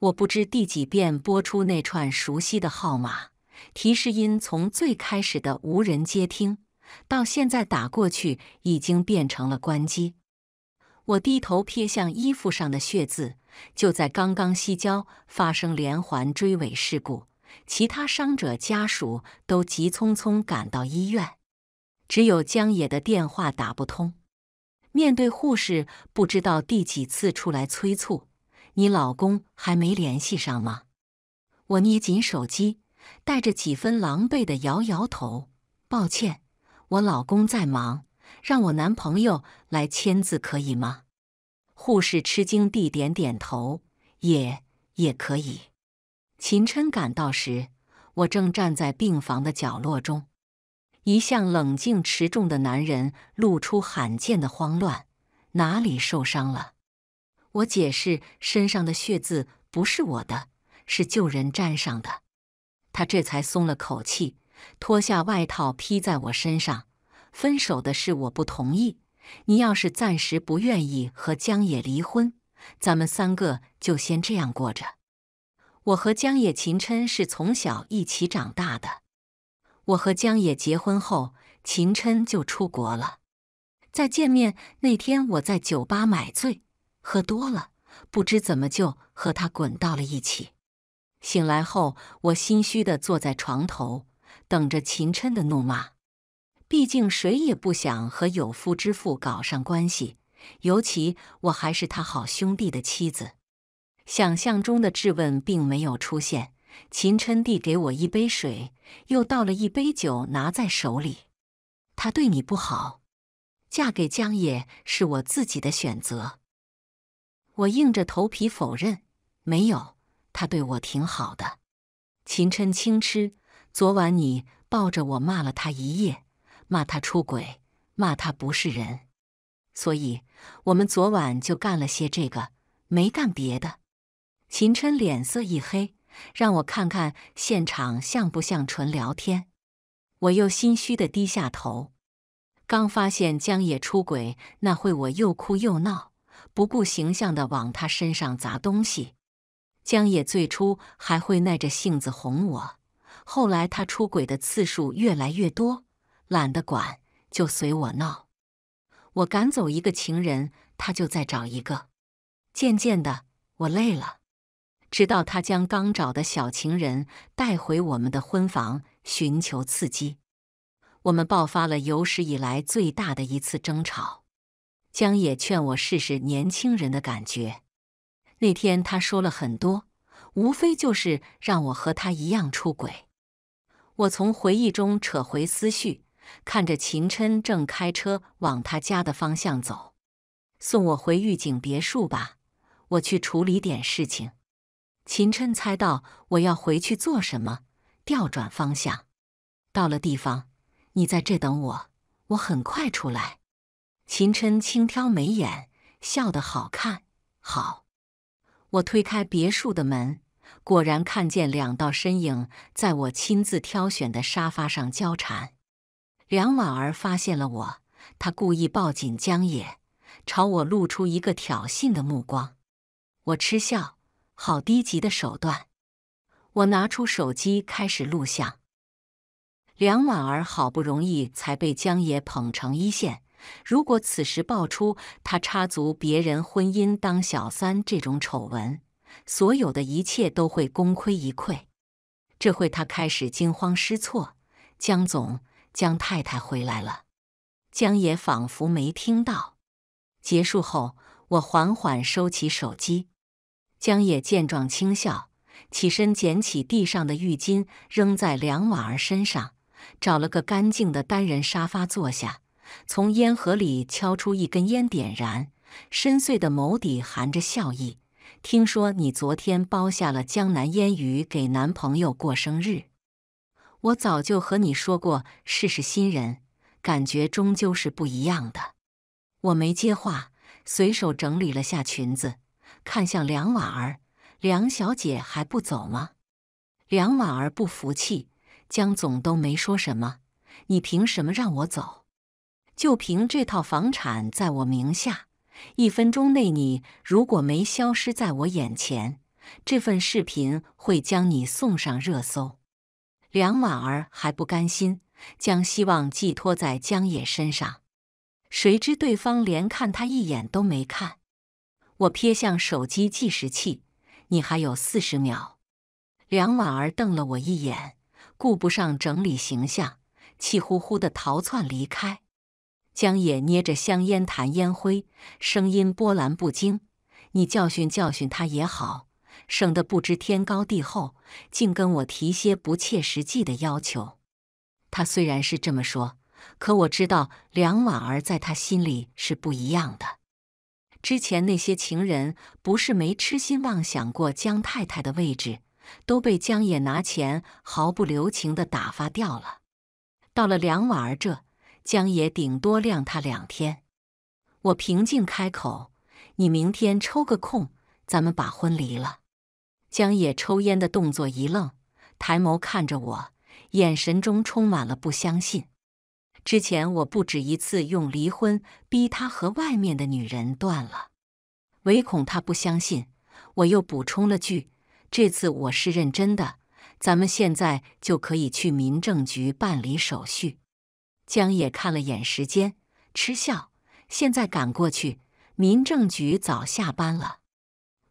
我不知第几遍拨出那串熟悉的号码，提示音从最开始的无人接听，到现在打过去已经变成了关机。我低头瞥向衣服上的血渍，就在刚刚西郊发生连环追尾事故，其他伤者家属都急匆匆赶到医院，只有江野的电话打不通。面对护士，不知道第几次出来催促。你老公还没联系上吗？我捏紧手机，带着几分狼狈的摇摇头。抱歉，我老公在忙，让我男朋友来签字可以吗？护士吃惊地点点头，也也可以。秦琛赶到时，我正站在病房的角落中。一向冷静持重的男人露出罕见的慌乱。哪里受伤了？我解释，身上的血渍不是我的，是救人沾上的。他这才松了口气，脱下外套披在我身上。分手的事我不同意。你要是暂时不愿意和江野离婚，咱们三个就先这样过着。我和江野、秦琛是从小一起长大的。我和江野结婚后，秦琛就出国了。再见面那天，我在酒吧买醉。喝多了，不知怎么就和他滚到了一起。醒来后，我心虚的坐在床头，等着秦琛的怒骂。毕竟谁也不想和有夫之妇搞上关系，尤其我还是他好兄弟的妻子。想象中的质问并没有出现。秦琛递给我一杯水，又倒了一杯酒，拿在手里。他对你不好，嫁给江野是我自己的选择。我硬着头皮否认，没有，他对我挺好的。秦琛轻嗤：“昨晚你抱着我骂了他一夜，骂他出轨，骂他不是人，所以我们昨晚就干了些这个，没干别的。”秦琛脸色一黑，让我看看现场像不像纯聊天。我又心虚的低下头。刚发现江野出轨那会，我又哭又闹。不顾形象的往他身上砸东西，江野最初还会耐着性子哄我，后来他出轨的次数越来越多，懒得管，就随我闹。我赶走一个情人，他就再找一个。渐渐的，我累了，直到他将刚找的小情人带回我们的婚房寻求刺激，我们爆发了有史以来最大的一次争吵。江野劝我试试年轻人的感觉。那天他说了很多，无非就是让我和他一样出轨。我从回忆中扯回思绪，看着秦琛正开车往他家的方向走，送我回御景别墅吧，我去处理点事情。秦琛猜到我要回去做什么，调转方向，到了地方，你在这等我，我很快出来。秦琛轻挑眉眼，笑得好看。好，我推开别墅的门，果然看见两道身影在我亲自挑选的沙发上交缠。梁婉儿发现了我，她故意抱紧江野，朝我露出一个挑衅的目光。我嗤笑，好低级的手段。我拿出手机开始录像。梁婉儿好不容易才被江野捧成一线。如果此时爆出他插足别人婚姻当小三这种丑闻，所有的一切都会功亏一篑。这会他开始惊慌失措。江总，江太太回来了。江野仿佛没听到。结束后，我缓缓收起手机。江野见状轻笑，起身捡起地上的浴巾，扔在梁婉儿身上，找了个干净的单人沙发坐下。从烟盒里敲出一根烟，点燃。深邃的眸底含着笑意。听说你昨天包下了江南烟雨，给男朋友过生日。我早就和你说过，试试新人，感觉终究是不一样的。我没接话，随手整理了下裙子，看向梁婉儿：“梁小姐还不走吗？”梁婉儿不服气：“江总都没说什么，你凭什么让我走？”就凭这套房产在我名下，一分钟内你如果没消失在我眼前，这份视频会将你送上热搜。梁婉儿还不甘心，将希望寄托在江野身上。谁知对方连看他一眼都没看。我瞥向手机计时器，你还有四十秒。梁婉儿瞪了我一眼，顾不上整理形象，气呼呼的逃窜离开。江野捏着香烟，弹烟灰，声音波澜不惊。你教训教训他也好，省得不知天高地厚，竟跟我提些不切实际的要求。他虽然是这么说，可我知道梁婉儿在他心里是不一样的。之前那些情人不是没痴心妄想过江太太的位置，都被江野拿钱毫不留情地打发掉了。到了梁婉儿这。江野顶多晾他两天，我平静开口：“你明天抽个空，咱们把婚离了。”江野抽烟的动作一愣，抬眸看着我，眼神中充满了不相信。之前我不止一次用离婚逼他和外面的女人断了，唯恐他不相信，我又补充了句：“这次我是认真的，咱们现在就可以去民政局办理手续。”江野看了眼时间，嗤笑：“现在赶过去，民政局早下班了。”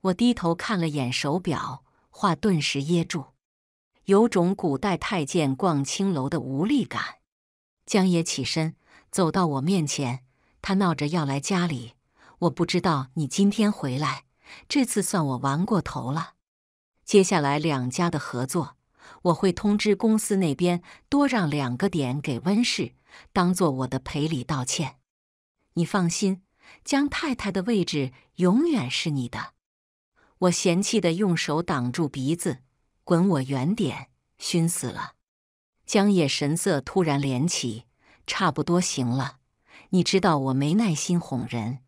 我低头看了眼手表，话顿时噎住，有种古代太监逛青楼的无力感。江野起身走到我面前，他闹着要来家里，我不知道你今天回来，这次算我玩过头了。接下来两家的合作，我会通知公司那边，多让两个点给温氏。当做我的赔礼道歉，你放心，江太太的位置永远是你的。我嫌弃的用手挡住鼻子，滚我远点，熏死了。江野神色突然敛起，差不多行了。你知道我没耐心哄人。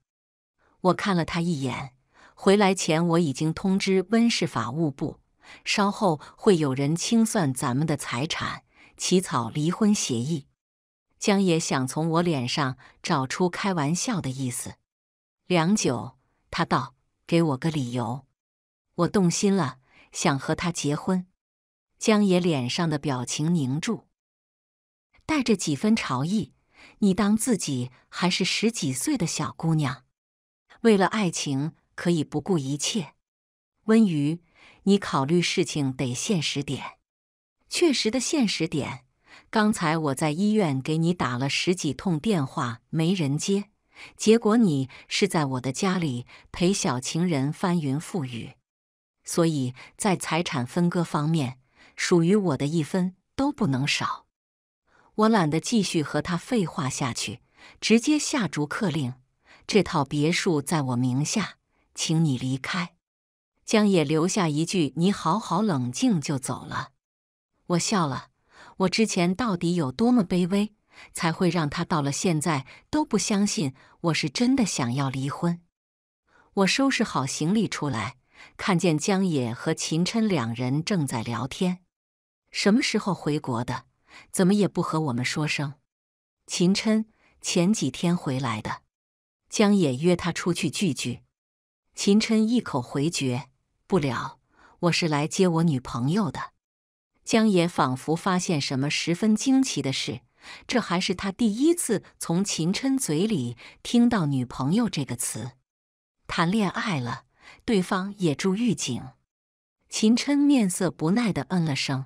我看了他一眼，回来前我已经通知温氏法务部，稍后会有人清算咱们的财产，起草离婚协议。江野想从我脸上找出开玩笑的意思，良久，他道：“给我个理由。”我动心了，想和他结婚。江野脸上的表情凝住，带着几分潮意：“你当自己还是十几岁的小姑娘？为了爱情可以不顾一切？”温瑜，你考虑事情得现实点，确实的现实点。刚才我在医院给你打了十几通电话，没人接，结果你是在我的家里陪小情人翻云覆雨，所以在财产分割方面，属于我的一分都不能少。我懒得继续和他废话下去，直接下逐客令。这套别墅在我名下，请你离开。江野留下一句“你好好冷静”就走了。我笑了。我之前到底有多么卑微，才会让他到了现在都不相信我是真的想要离婚？我收拾好行李出来，看见江野和秦琛两人正在聊天。什么时候回国的？怎么也不和我们说声？秦琛前几天回来的。江野约他出去聚聚。秦琛一口回绝，不了，我是来接我女朋友的。江野仿佛发现什么十分惊奇的事，这还是他第一次从秦琛嘴里听到“女朋友”这个词，谈恋爱了，对方也住狱警。秦琛面色不耐的嗯了声，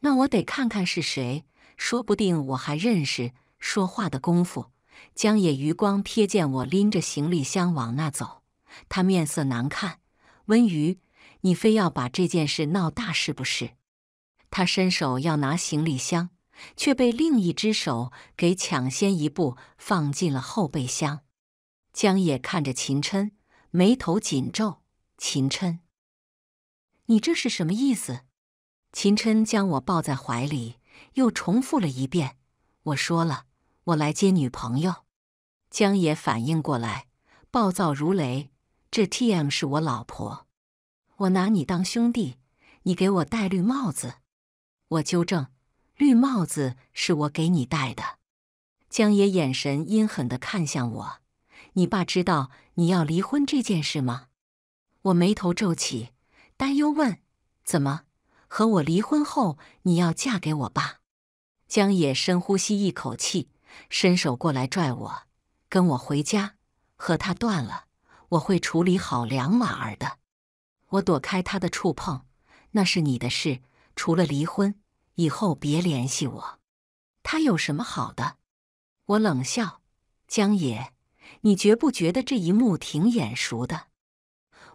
那我得看看是谁，说不定我还认识。说话的功夫，江野余光瞥见我拎着行李箱往那走，他面色难看，温瑜，你非要把这件事闹大是不是？他伸手要拿行李箱，却被另一只手给抢先一步放进了后备箱。江野看着秦琛，眉头紧皱：“秦琛，你这是什么意思？”秦琛将我抱在怀里，又重复了一遍：“我说了，我来接女朋友。”江野反应过来，暴躁如雷：“这 TM 是我老婆，我拿你当兄弟，你给我戴绿帽子！”我纠正，绿帽子是我给你戴的。江野眼神阴狠地看向我，你爸知道你要离婚这件事吗？我眉头皱起，担忧问：“怎么？和我离婚后你要嫁给我爸？”江野深呼吸一口气，伸手过来拽我，跟我回家，和他断了，我会处理好两婉儿的。我躲开他的触碰，那是你的事，除了离婚。以后别联系我，他有什么好的？我冷笑：“江野，你觉不觉得这一幕挺眼熟的？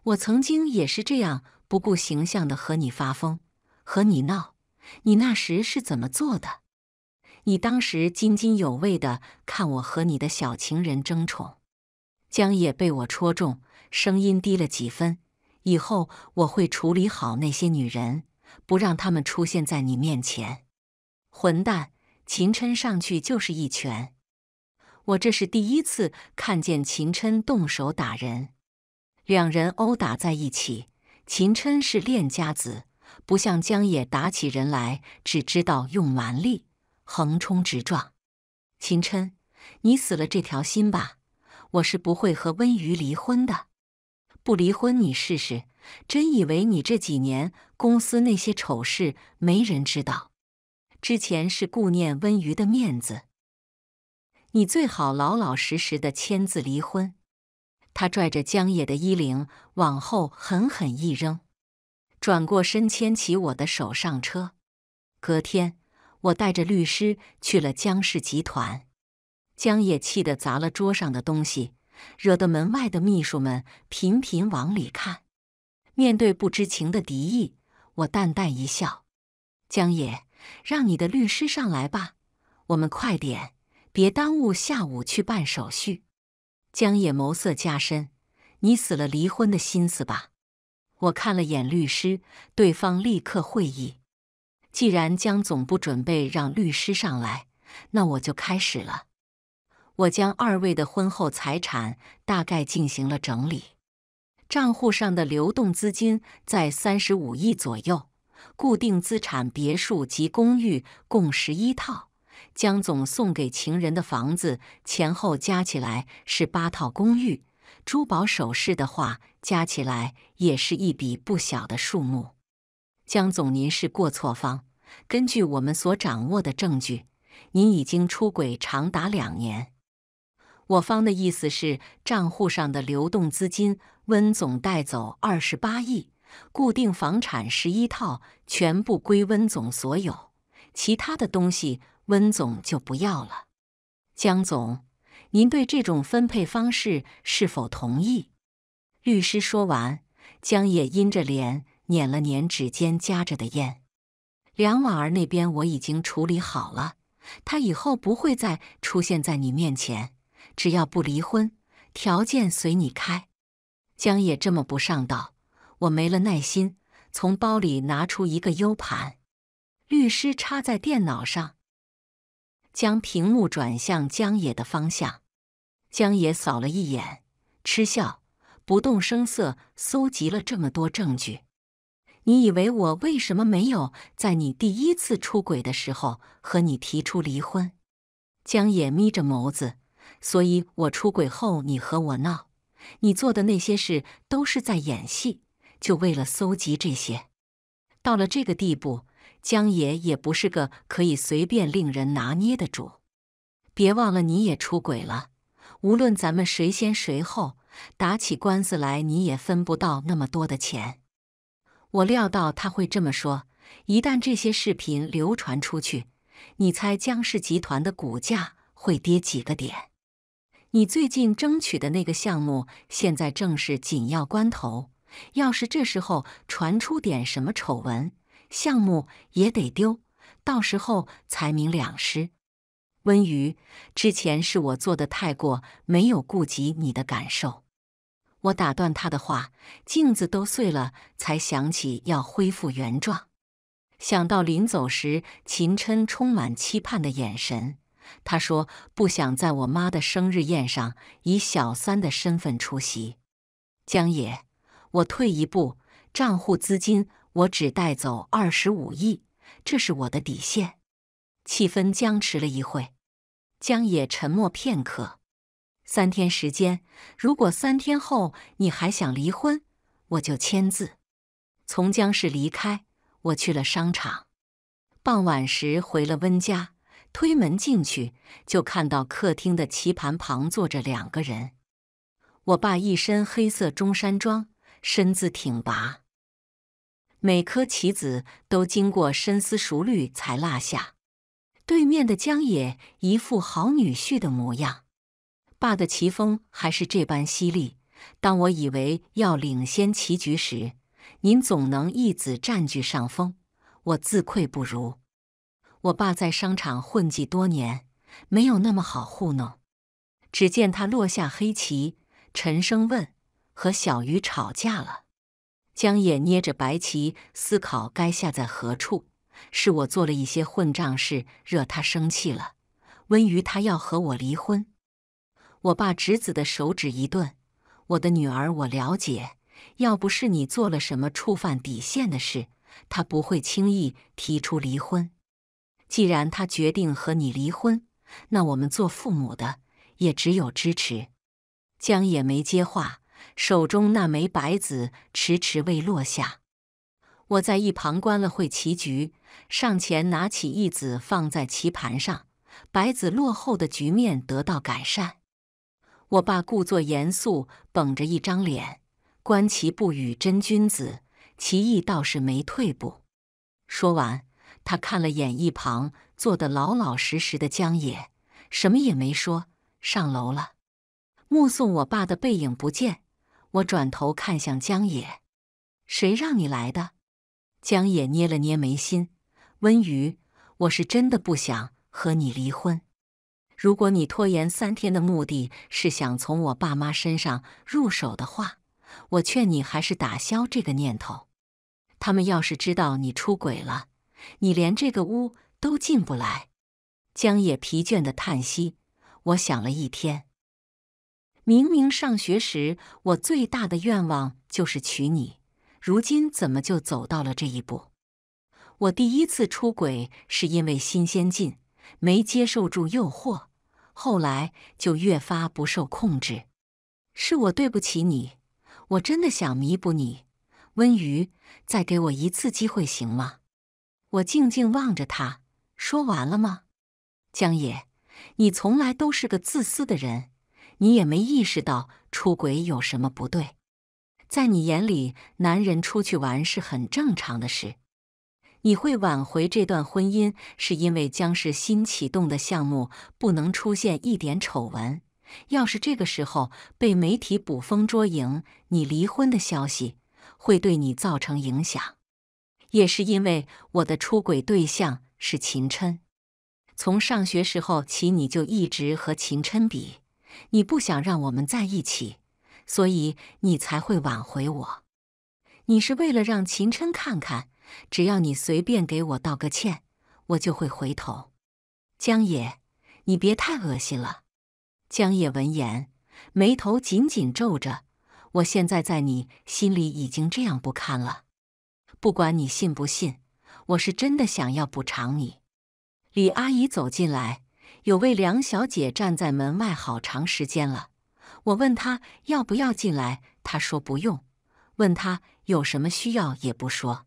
我曾经也是这样不顾形象的和你发疯，和你闹。你那时是怎么做的？你当时津津有味的看我和你的小情人争宠。”江野被我戳中，声音低了几分：“以后我会处理好那些女人。”不让他们出现在你面前，混蛋！秦琛上去就是一拳。我这是第一次看见秦琛动手打人。两人殴打在一起，秦琛是练家子，不像江野打起人来只知道用蛮力，横冲直撞。秦琛，你死了这条心吧，我是不会和温瑜离婚的。不离婚，你试试。真以为你这几年公司那些丑事没人知道？之前是顾念温瑜的面子，你最好老老实实的签字离婚。他拽着江野的衣领往后狠狠一扔，转过身牵起我的手上车。隔天，我带着律师去了江氏集团。江野气得砸了桌上的东西，惹得门外的秘书们频频往里看。面对不知情的敌意，我淡淡一笑：“江野，让你的律师上来吧，我们快点，别耽误下午去办手续。”江野眸色加深：“你死了离婚的心思吧。”我看了眼律师，对方立刻会意。既然江总不准备让律师上来，那我就开始了。我将二位的婚后财产大概进行了整理。账户上的流动资金在三十五亿左右，固定资产别墅及公寓共十一套。江总送给情人的房子前后加起来是八套公寓，珠宝首饰的话加起来也是一笔不小的数目。江总，您是过错方，根据我们所掌握的证据，您已经出轨长达两年。我方的意思是，账户上的流动资金。温总带走二十八亿，固定房产十一套全部归温总所有，其他的东西温总就不要了。江总，您对这种分配方式是否同意？律师说完，江野阴着脸捻了捻指尖夹着的烟。梁婉儿那边我已经处理好了，她以后不会再出现在你面前。只要不离婚，条件随你开。江野这么不上道，我没了耐心，从包里拿出一个 U 盘，律师插在电脑上，将屏幕转向江野的方向。江野扫了一眼，嗤笑，不动声色搜集了这么多证据，你以为我为什么没有在你第一次出轨的时候和你提出离婚？江野眯着眸子，所以我出轨后你和我闹。你做的那些事都是在演戏，就为了搜集这些。到了这个地步，江爷也不是个可以随便令人拿捏的主。别忘了，你也出轨了。无论咱们谁先谁后，打起官司来你也分不到那么多的钱。我料到他会这么说。一旦这些视频流传出去，你猜江氏集团的股价会跌几个点？你最近争取的那个项目，现在正是紧要关头。要是这时候传出点什么丑闻，项目也得丢，到时候财明两失。温瑜，之前是我做的太过，没有顾及你的感受。我打断他的话，镜子都碎了，才想起要恢复原状。想到临走时秦琛充满期盼的眼神。他说：“不想在我妈的生日宴上以小三的身份出席。”江野，我退一步，账户资金我只带走二十五亿，这是我的底线。气氛僵持了一会，江野沉默片刻。三天时间，如果三天后你还想离婚，我就签字。从江氏离开，我去了商场，傍晚时回了温家。推门进去，就看到客厅的棋盘旁坐着两个人。我爸一身黑色中山装，身姿挺拔，每颗棋子都经过深思熟虑才落下。对面的江野一副好女婿的模样，爸的棋风还是这般犀利。当我以为要领先棋局时，您总能一子占据上风，我自愧不如。我爸在商场混迹多年，没有那么好糊弄。只见他落下黑棋，沉声问：“和小鱼吵架了？”江野捏着白棋，思考该下在何处。是我做了一些混账事，惹他生气了。温瑜，他要和我离婚？我爸侄子的手指一顿：“我的女儿，我了解。要不是你做了什么触犯底线的事，他不会轻易提出离婚。”既然他决定和你离婚，那我们做父母的也只有支持。江野没接话，手中那枚白子迟迟未落下。我在一旁观了会棋局，上前拿起一子放在棋盘上，白子落后的局面得到改善。我爸故作严肃，绷着一张脸，观棋不语真君子，棋艺倒是没退步。说完。他看了眼一旁坐得老老实实的江野，什么也没说，上楼了。目送我爸的背影不见，我转头看向江野：“谁让你来的？”江野捏了捏眉心：“温瑜，我是真的不想和你离婚。如果你拖延三天的目的是想从我爸妈身上入手的话，我劝你还是打消这个念头。他们要是知道你出轨了……”你连这个屋都进不来，江野疲倦的叹息。我想了一天，明明上学时我最大的愿望就是娶你，如今怎么就走到了这一步？我第一次出轨是因为新鲜劲，没接受住诱惑，后来就越发不受控制。是我对不起你，我真的想弥补你，温瑜，再给我一次机会行吗？我静静望着他，说完了吗？江野，你从来都是个自私的人，你也没意识到出轨有什么不对。在你眼里，男人出去玩是很正常的事。你会挽回这段婚姻，是因为江氏新启动的项目不能出现一点丑闻。要是这个时候被媒体捕风捉影，你离婚的消息会对你造成影响。也是因为我的出轨对象是秦琛，从上学时候起你就一直和秦琛比，你不想让我们在一起，所以你才会挽回我。你是为了让秦琛看看，只要你随便给我道个歉，我就会回头。江野，你别太恶心了。江野闻言，眉头紧紧皱着。我现在在你心里已经这样不堪了。不管你信不信，我是真的想要补偿你。李阿姨走进来，有位梁小姐站在门外好长时间了。我问她要不要进来，她说不用。问她有什么需要也不说。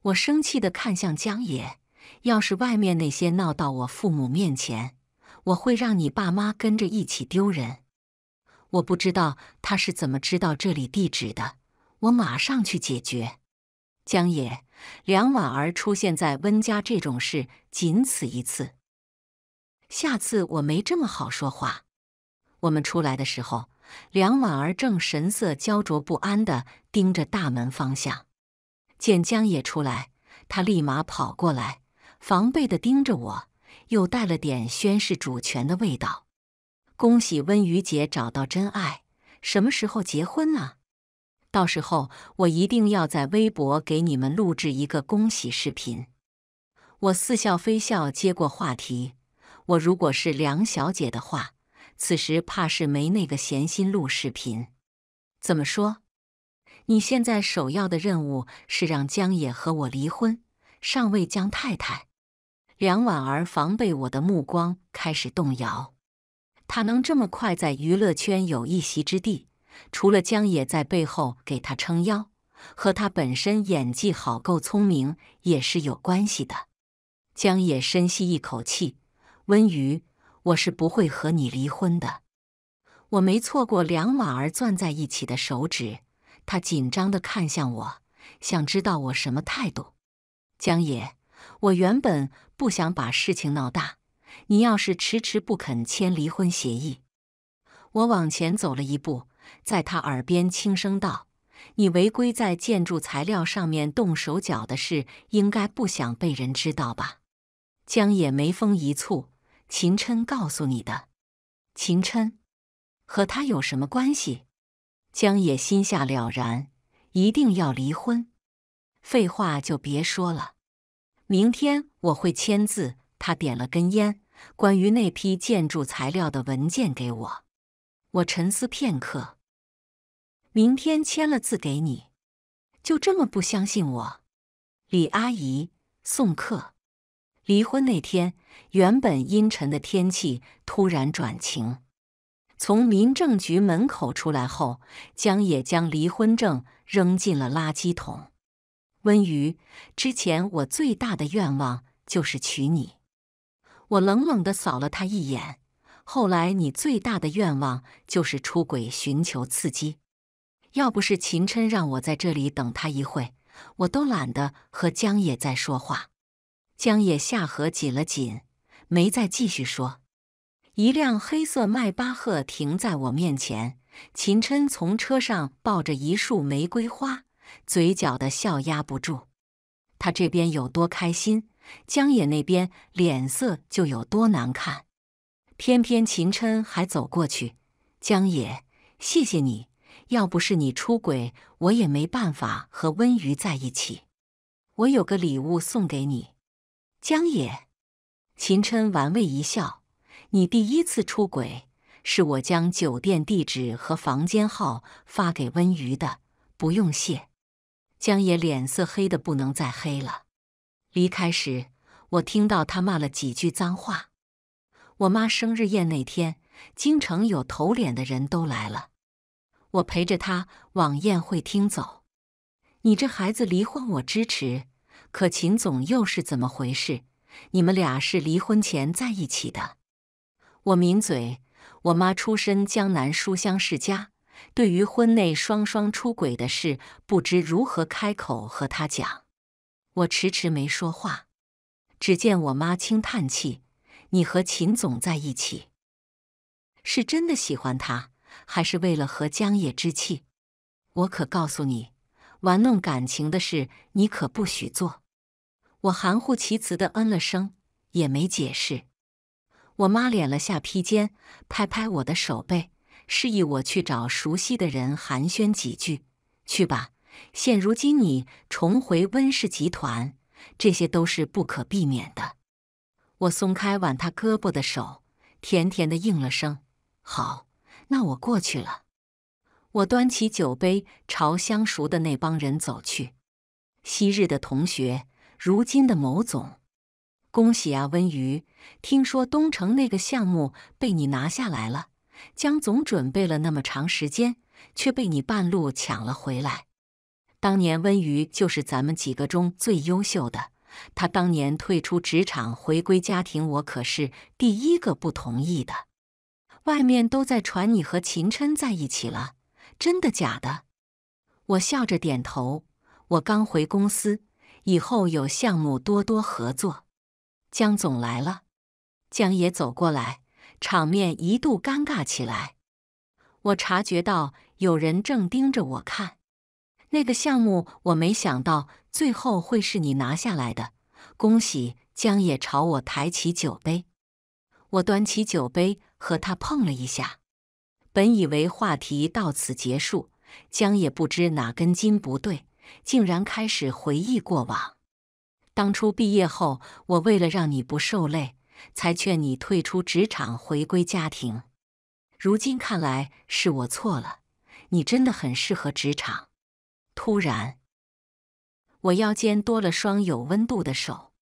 我生气的看向江野，要是外面那些闹到我父母面前，我会让你爸妈跟着一起丢人。我不知道他是怎么知道这里地址的，我马上去解决。江野，梁婉儿出现在温家这种事仅此一次，下次我没这么好说话。我们出来的时候，梁婉儿正神色焦灼不安的盯着大门方向，见江野出来，他立马跑过来，防备的盯着我，又带了点宣誓主权的味道。恭喜温雨姐找到真爱，什么时候结婚啊？到时候我一定要在微博给你们录制一个恭喜视频。我似笑非笑接过话题。我如果是梁小姐的话，此时怕是没那个闲心录视频。怎么说？你现在首要的任务是让江野和我离婚，上位江太太。梁婉儿防备我的目光开始动摇。她能这么快在娱乐圈有一席之地？除了江野在背后给他撑腰，和他本身演技好、够聪明也是有关系的。江野深吸一口气：“温瑜，我是不会和你离婚的。我没错过两婉儿攥在一起的手指，他紧张地看向我，想知道我什么态度。江野，我原本不想把事情闹大，你要是迟迟不肯签离婚协议，我往前走了一步。”在他耳边轻声道：“你违规在建筑材料上面动手脚的事，应该不想被人知道吧？”江野眉峰一蹙：“秦琛告诉你的。”秦琛和他有什么关系？江野心下了然：“一定要离婚。”废话就别说了。明天我会签字。他点了根烟。关于那批建筑材料的文件给我。我沉思片刻。明天签了字给你，就这么不相信我？李阿姨送客。离婚那天，原本阴沉的天气突然转晴。从民政局门口出来后，江野将离婚证扔进了垃圾桶。温瑜，之前我最大的愿望就是娶你。我冷冷的扫了他一眼。后来，你最大的愿望就是出轨，寻求刺激。要不是秦琛让我在这里等他一会，我都懒得和江野再说话。江野下颌紧了紧，没再继续说。一辆黑色迈巴赫停在我面前，秦琛从车上抱着一束玫瑰花，嘴角的笑压不住。他这边有多开心，江野那边脸色就有多难看。偏偏秦琛还走过去，江野，谢谢你。要不是你出轨，我也没办法和温瑜在一起。我有个礼物送给你，江野。秦琛玩味一笑：“你第一次出轨，是我将酒店地址和房间号发给温瑜的，不用谢。”江野脸色黑的不能再黑了。离开时，我听到他骂了几句脏话。我妈生日宴那天，京城有头脸的人都来了。我陪着他往宴会厅走。你这孩子离婚我支持，可秦总又是怎么回事？你们俩是离婚前在一起的。我抿嘴。我妈出身江南书香世家，对于婚内双双出轨的事，不知如何开口和他讲。我迟迟没说话。只见我妈轻叹气：“你和秦总在一起，是真的喜欢他。”还是为了和江野之气？我可告诉你，玩弄感情的事，你可不许做。我含糊其辞的嗯了声，也没解释。我妈敛了下披肩，拍拍我的手背，示意我去找熟悉的人寒暄几句。去吧，现如今你重回温氏集团，这些都是不可避免的。我松开挽他胳膊的手，甜甜的应了声好。那我过去了。我端起酒杯，朝相熟的那帮人走去。昔日的同学，如今的某总，恭喜啊，温瑜！听说东城那个项目被你拿下来了。江总准备了那么长时间，却被你半路抢了回来。当年温瑜就是咱们几个中最优秀的。他当年退出职场，回归家庭，我可是第一个不同意的。外面都在传你和秦琛在一起了，真的假的？我笑着点头。我刚回公司，以后有项目多多合作。江总来了，江野走过来，场面一度尴尬起来。我察觉到有人正盯着我看。那个项目，我没想到最后会是你拿下来的，恭喜！江野朝我抬起酒杯，我端起酒杯。和他碰了一下，本以为话题到此结束，江也不知哪根筋不对，竟然开始回忆过往。当初毕业后，我为了让你不受累，才劝你退出职场，回归家庭。如今看来，是我错了。你真的很适合职场。突然，我腰间多了双有温度的手，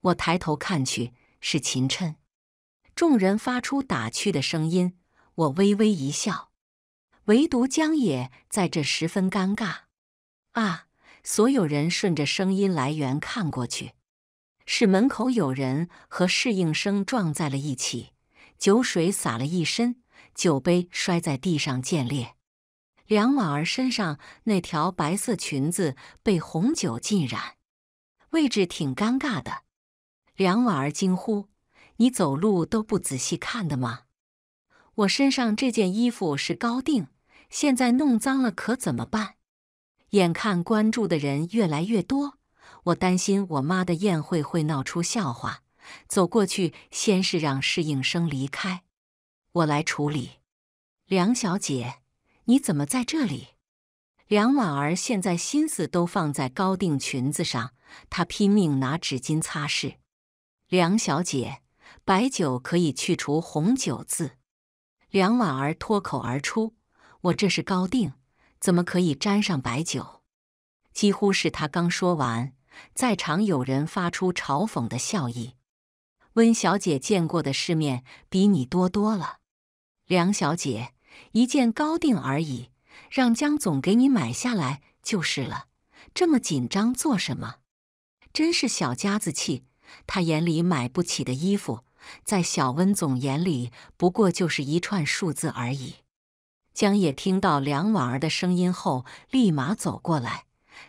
我抬头看去，是秦琛。众人发出打趣的声音，我微微一笑，唯独江野在这十分尴尬。啊！所有人顺着声音来源看过去，是门口有人和侍应生撞在了一起，酒水洒了一身，酒杯摔在地上溅裂。梁婉儿身上那条白色裙子被红酒浸染，位置挺尴尬的。梁婉儿惊呼。你走路都不仔细看的吗？我身上这件衣服是高定，现在弄脏了可怎么办？眼看关注的人越来越多，我担心我妈的宴会会闹出笑话。走过去，先是让侍应生离开，我来处理。梁小姐，你怎么在这里？梁婉儿现在心思都放在高定裙子上，她拼命拿纸巾擦拭。梁小姐。白酒可以去除红酒渍，梁婉儿脱口而出：“我这是高定，怎么可以沾上白酒？”几乎是他刚说完，在场有人发出嘲讽的笑意。温小姐见过的世面比你多多了，梁小姐一件高定而已，让江总给你买下来就是了，这么紧张做什么？真是小家子气！她眼里买不起的衣服。在小温总眼里，不过就是一串数字而已。江野听到梁婉儿的声音后，立马走过来。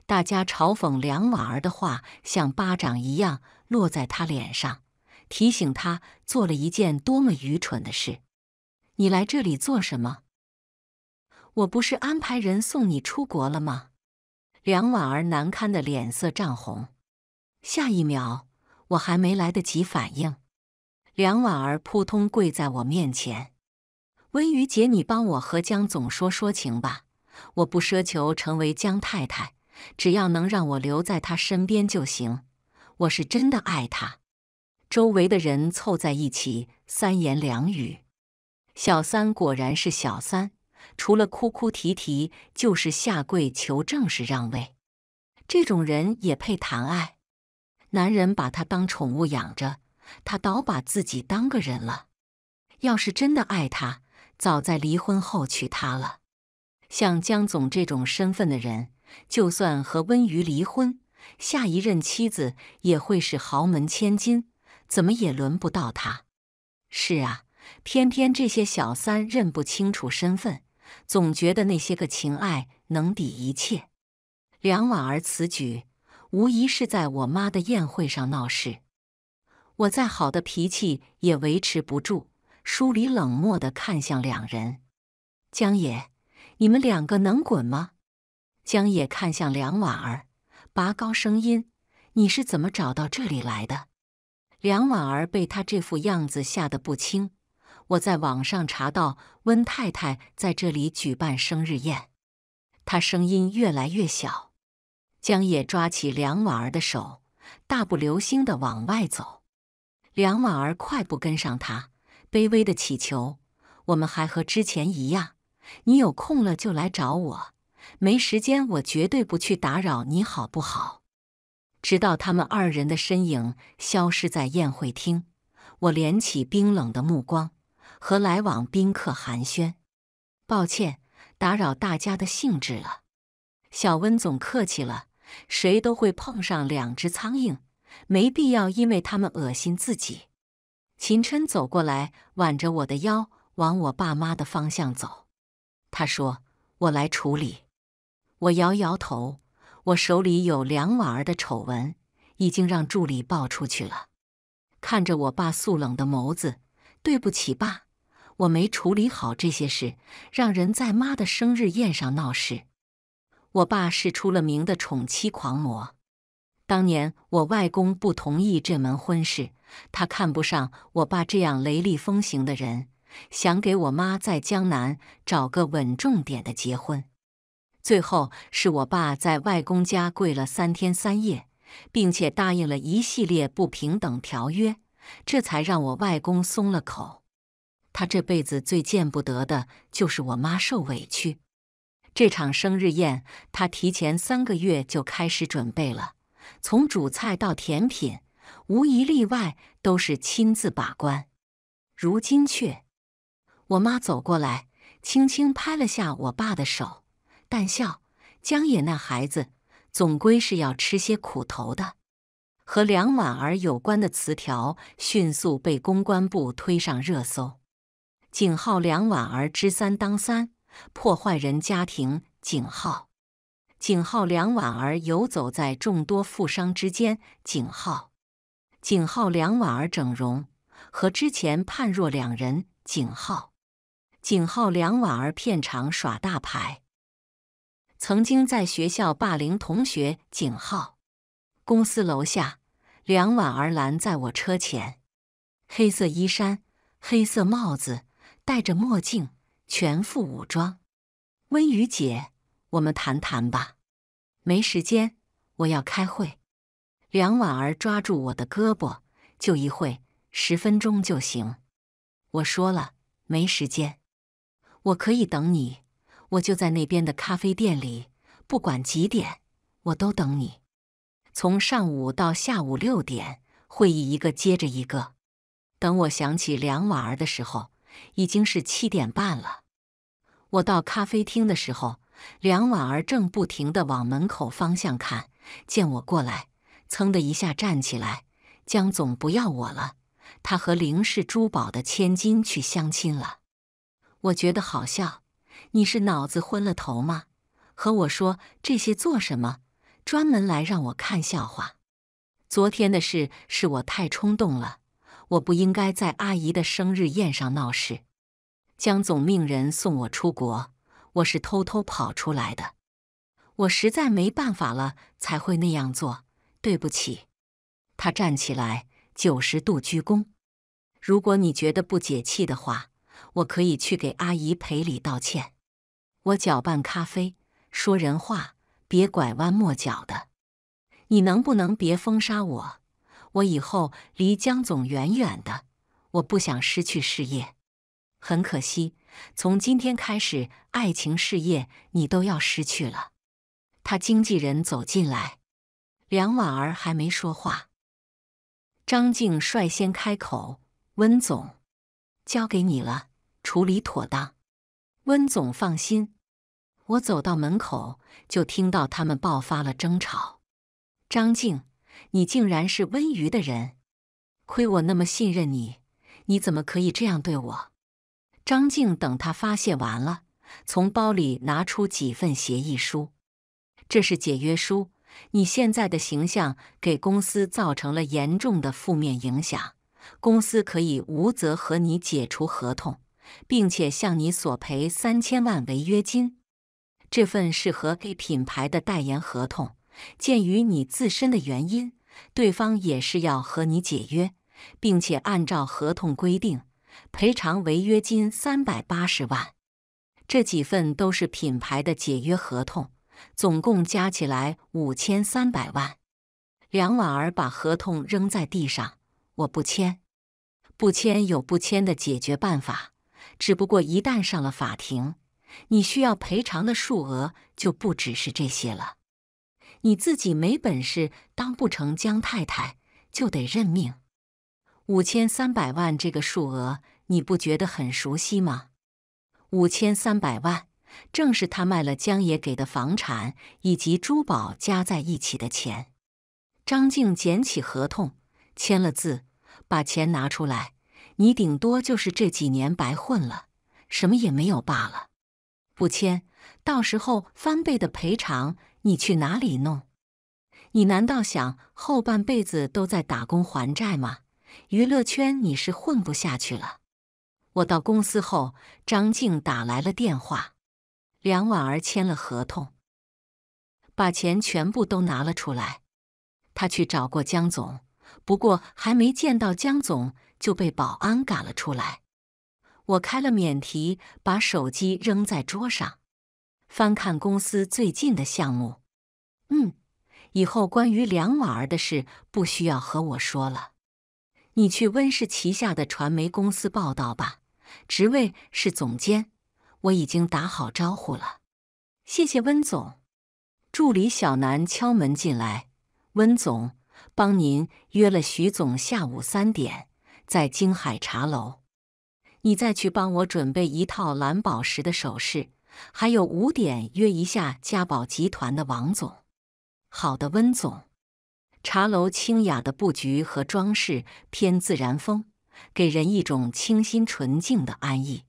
大家嘲讽梁婉儿的话，像巴掌一样落在他脸上，提醒他做了一件多么愚蠢的事。你来这里做什么？我不是安排人送你出国了吗？梁婉儿难堪的脸色涨红。下一秒，我还没来得及反应。梁婉儿扑通跪在我面前：“温雨姐，你帮我和江总说说情吧！我不奢求成为江太太，只要能让我留在他身边就行。我是真的爱他。”周围的人凑在一起，三言两语。小三果然是小三，除了哭哭啼啼，就是下跪求正式让位。这种人也配谈爱？男人把他当宠物养着。他倒把自己当个人了，要是真的爱他，早在离婚后娶她了。像江总这种身份的人，就算和温瑜离婚，下一任妻子也会是豪门千金，怎么也轮不到他。是啊，偏偏这些小三认不清楚身份，总觉得那些个情爱能抵一切。梁婉儿此举，无疑是在我妈的宴会上闹事。我再好的脾气也维持不住，书里冷漠的看向两人。江野，你们两个能滚吗？江野看向梁婉儿，拔高声音：“你是怎么找到这里来的？”梁婉儿被他这副样子吓得不轻。我在网上查到温太太在这里举办生日宴。他声音越来越小。江野抓起梁婉儿的手，大步流星的往外走。梁婉儿快步跟上他，卑微的乞求：“我们还和之前一样，你有空了就来找我，没时间我绝对不去打扰，你好不好？”直到他们二人的身影消失在宴会厅，我敛起冰冷的目光，和来往宾客寒暄：“抱歉，打扰大家的兴致了。”小温总客气了，谁都会碰上两只苍蝇。没必要因为他们恶心自己。秦琛走过来，挽着我的腰往我爸妈的方向走。他说：“我来处理。”我摇摇头。我手里有梁婉儿的丑闻，已经让助理报出去了。看着我爸肃冷的眸子，对不起，爸，我没处理好这些事，让人在妈的生日宴上闹事。我爸是出了名的宠妻狂魔。当年我外公不同意这门婚事，他看不上我爸这样雷厉风行的人，想给我妈在江南找个稳重点的结婚。最后是我爸在外公家跪了三天三夜，并且答应了一系列不平等条约，这才让我外公松了口。他这辈子最见不得的就是我妈受委屈。这场生日宴，他提前三个月就开始准备了。从主菜到甜品，无一例外都是亲自把关。如今却，我妈走过来，轻轻拍了下我爸的手，淡笑：“江野那孩子，总归是要吃些苦头的。”和梁婉儿有关的词条迅速被公关部推上热搜，井号梁婉儿知三当三破坏人家庭井号。景浩，梁婉儿游走在众多富商之间。景浩，景浩，梁婉儿整容，和之前判若两人。景浩，景浩，梁婉儿片场耍大牌，曾经在学校霸凌同学。景浩，公司楼下，梁婉儿拦在我车前，黑色衣衫，黑色帽子，戴着墨镜，全副武装。温雨姐。我们谈谈吧，没时间，我要开会。梁婉儿抓住我的胳膊，就一会，十分钟就行。我说了没时间，我可以等你，我就在那边的咖啡店里，不管几点，我都等你。从上午到下午六点，会议一个接着一个。等我想起梁婉儿的时候，已经是七点半了。我到咖啡厅的时候。梁婉儿正不停地往门口方向看，见我过来，噌的一下站起来：“江总不要我了，他和林氏珠宝的千金去相亲了。”我觉得好笑，“你是脑子昏了头吗？和我说这些做什么？专门来让我看笑话？”昨天的事是我太冲动了，我不应该在阿姨的生日宴上闹事。江总命人送我出国。我是偷偷跑出来的，我实在没办法了才会那样做。对不起。他站起来九十度鞠躬。如果你觉得不解气的话，我可以去给阿姨赔礼道歉。我搅拌咖啡，说人话，别拐弯抹角的。你能不能别封杀我？我以后离江总远远的。我不想失去事业。很可惜。从今天开始，爱情事业你都要失去了。他经纪人走进来，梁婉儿还没说话，张静率先开口：“温总，交给你了，处理妥当。”温总放心。我走到门口，就听到他们爆发了争吵：“张静，你竟然是温瑜的人！亏我那么信任你，你怎么可以这样对我？”张静等他发泄完了，从包里拿出几份协议书。这是解约书，你现在的形象给公司造成了严重的负面影响，公司可以无责和你解除合同，并且向你索赔三千万违约金。这份是和 A 品牌的代言合同，鉴于你自身的原因，对方也是要和你解约，并且按照合同规定。赔偿违约金三百八十万，这几份都是品牌的解约合同，总共加起来五千三百万。梁婉儿把合同扔在地上，我不签，不签有不签的解决办法，只不过一旦上了法庭，你需要赔偿的数额就不只是这些了。你自己没本事当不成江太太，就得认命。五千三百万这个数额，你不觉得很熟悉吗？五千三百万，正是他卖了江野给的房产以及珠宝加在一起的钱。张静捡起合同，签了字，把钱拿出来。你顶多就是这几年白混了，什么也没有罢了。不签，到时候翻倍的赔偿你去哪里弄？你难道想后半辈子都在打工还债吗？娱乐圈，你是混不下去了。我到公司后，张静打来了电话。梁婉儿签了合同，把钱全部都拿了出来。他去找过江总，不过还没见到江总就被保安赶了出来。我开了免提，把手机扔在桌上，翻看公司最近的项目。嗯，以后关于梁婉儿的事不需要和我说了。你去温氏旗下的传媒公司报道吧，职位是总监，我已经打好招呼了。谢谢温总。助理小南敲门进来，温总，帮您约了徐总下午三点在京海茶楼。你再去帮我准备一套蓝宝石的首饰，还有五点约一下嘉宝集团的王总。好的，温总。茶楼清雅的布局和装饰偏自然风，给人一种清新纯净的安逸。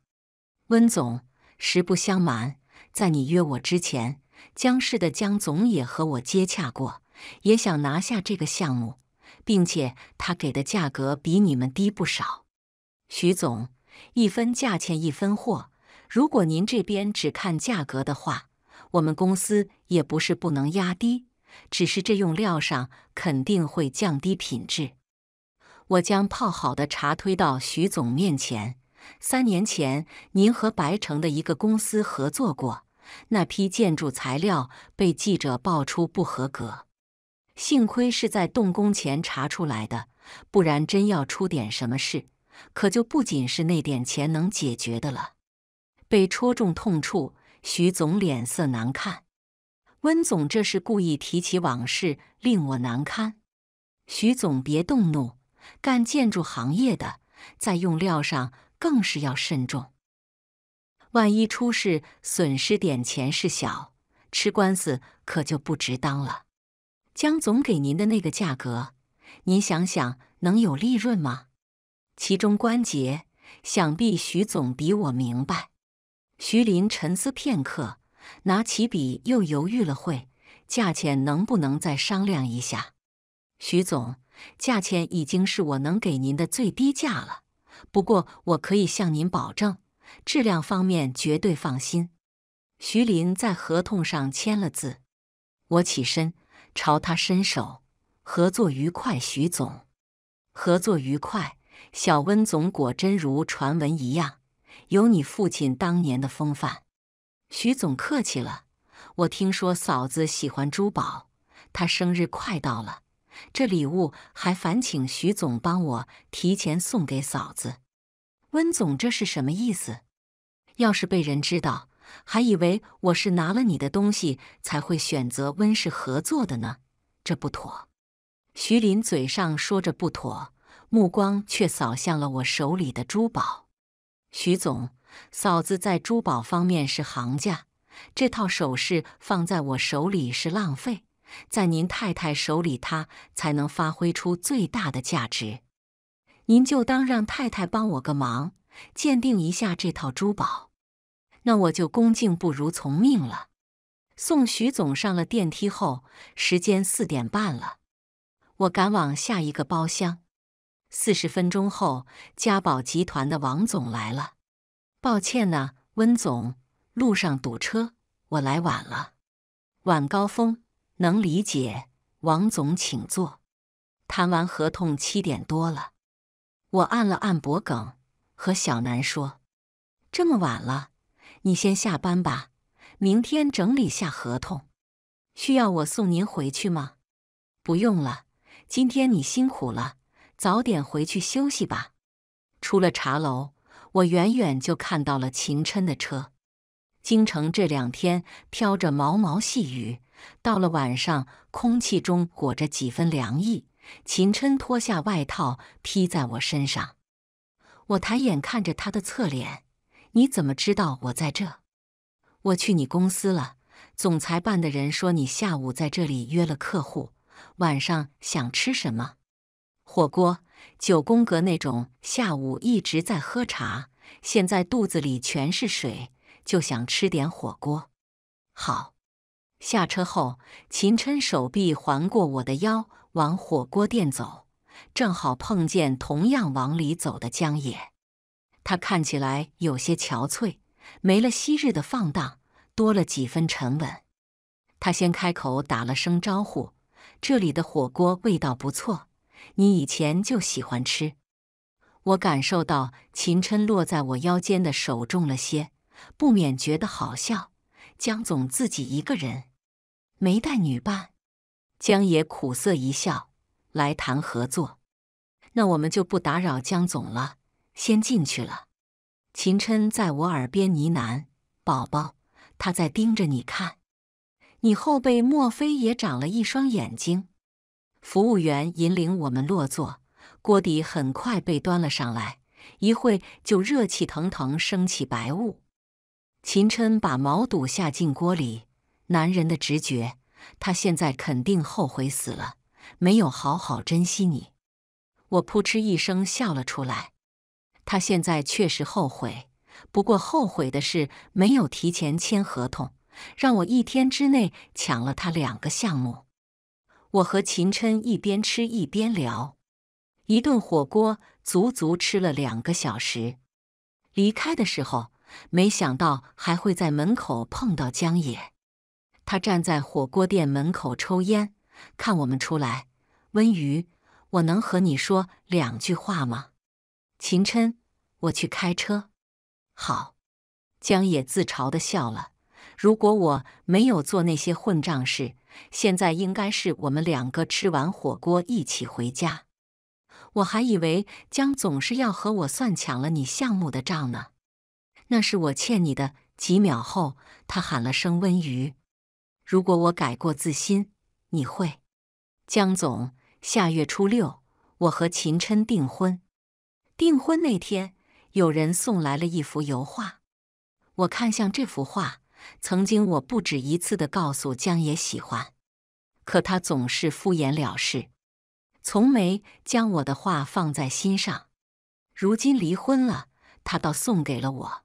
温总，实不相瞒，在你约我之前，江氏的江总也和我接洽过，也想拿下这个项目，并且他给的价格比你们低不少。徐总，一分价钱一分货，如果您这边只看价格的话，我们公司也不是不能压低。只是这用料上肯定会降低品质。我将泡好的茶推到徐总面前。三年前，您和白城的一个公司合作过，那批建筑材料被记者爆出不合格，幸亏是在动工前查出来的，不然真要出点什么事，可就不仅是那点钱能解决的了。被戳中痛处，徐总脸色难看。温总，这是故意提起往事，令我难堪。徐总，别动怒。干建筑行业的，在用料上更是要慎重。万一出事，损失点钱是小，吃官司可就不值当了。江总给您的那个价格，您想想能有利润吗？其中关节，想必徐总比我明白。徐林沉思片刻。拿起笔又犹豫了会，价钱能不能再商量一下？徐总，价钱已经是我能给您的最低价了。不过我可以向您保证，质量方面绝对放心。徐林在合同上签了字，我起身朝他伸手：“合作愉快，徐总。”“合作愉快。”小温总果真如传闻一样，有你父亲当年的风范。徐总客气了，我听说嫂子喜欢珠宝，她生日快到了，这礼物还烦请徐总帮我提前送给嫂子。温总，这是什么意思？要是被人知道，还以为我是拿了你的东西才会选择温氏合作的呢，这不妥。徐林嘴上说着不妥，目光却扫向了我手里的珠宝。徐总。嫂子在珠宝方面是行家，这套首饰放在我手里是浪费，在您太太手里，它才能发挥出最大的价值。您就当让太太帮我个忙，鉴定一下这套珠宝。那我就恭敬不如从命了。送徐总上了电梯后，时间四点半了，我赶往下一个包厢。四十分钟后，嘉宝集团的王总来了。抱歉呢，温总，路上堵车，我来晚了。晚高峰，能理解。王总，请坐。谈完合同，七点多了。我按了按脖梗，和小南说：“这么晚了，你先下班吧。明天整理下合同，需要我送您回去吗？”“不用了，今天你辛苦了，早点回去休息吧。”出了茶楼。我远远就看到了秦琛的车。京城这两天飘着毛毛细雨，到了晚上，空气中裹着几分凉意。秦琛脱下外套披在我身上，我抬眼看着他的侧脸。你怎么知道我在这？我去你公司了。总裁办的人说你下午在这里约了客户。晚上想吃什么？火锅。九宫格那种，下午一直在喝茶，现在肚子里全是水，就想吃点火锅。好，下车后，秦琛手臂环过我的腰，往火锅店走，正好碰见同样往里走的江野。他看起来有些憔悴，没了昔日的放荡，多了几分沉稳。他先开口打了声招呼：“这里的火锅味道不错。”你以前就喜欢吃。我感受到秦琛落在我腰间的手重了些，不免觉得好笑。江总自己一个人，没带女伴。江野苦涩一笑，来谈合作。那我们就不打扰江总了，先进去了。秦琛在我耳边呢喃：“宝宝，他在盯着你看，你后背莫非也长了一双眼睛？”服务员引领我们落座，锅底很快被端了上来，一会就热气腾腾，升起白雾。秦琛把毛肚下进锅里，男人的直觉，他现在肯定后悔死了，没有好好珍惜你。我扑哧一声笑了出来，他现在确实后悔，不过后悔的是没有提前签合同，让我一天之内抢了他两个项目。我和秦琛一边吃一边聊，一顿火锅足足吃了两个小时。离开的时候，没想到还会在门口碰到江野。他站在火锅店门口抽烟，看我们出来。温瑜，我能和你说两句话吗？秦琛，我去开车。好。江野自嘲的笑了。如果我没有做那些混账事。现在应该是我们两个吃完火锅一起回家。我还以为江总是要和我算抢了你项目的账呢，那是我欠你的。几秒后，他喊了声温瑜。如果我改过自新，你会？江总，下月初六，我和秦琛订婚。订婚那天，有人送来了一幅油画。我看向这幅画。曾经我不止一次的告诉江野喜欢，可他总是敷衍了事，从没将我的话放在心上。如今离婚了，他倒送给了我。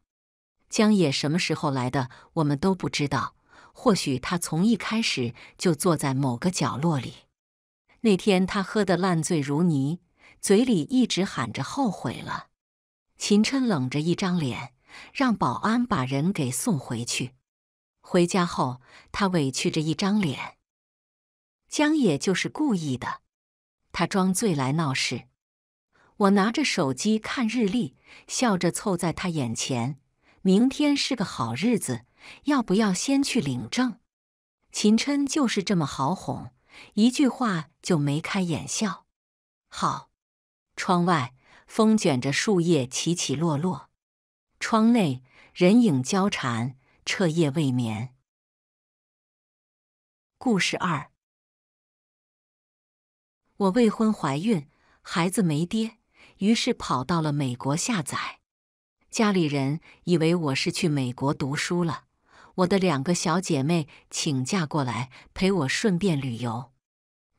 江野什么时候来的，我们都不知道。或许他从一开始就坐在某个角落里。那天他喝得烂醉如泥，嘴里一直喊着后悔了。秦琛冷着一张脸，让保安把人给送回去。回家后，他委屈着一张脸。江野就是故意的，他装醉来闹事。我拿着手机看日历，笑着凑在他眼前：“明天是个好日子，要不要先去领证？”秦琛就是这么好哄，一句话就眉开眼笑。好。窗外风卷着树叶起起落落，窗内人影交缠。彻夜未眠。故事二：我未婚怀孕，孩子没爹，于是跑到了美国下载。家里人以为我是去美国读书了。我的两个小姐妹请假过来陪我，顺便旅游。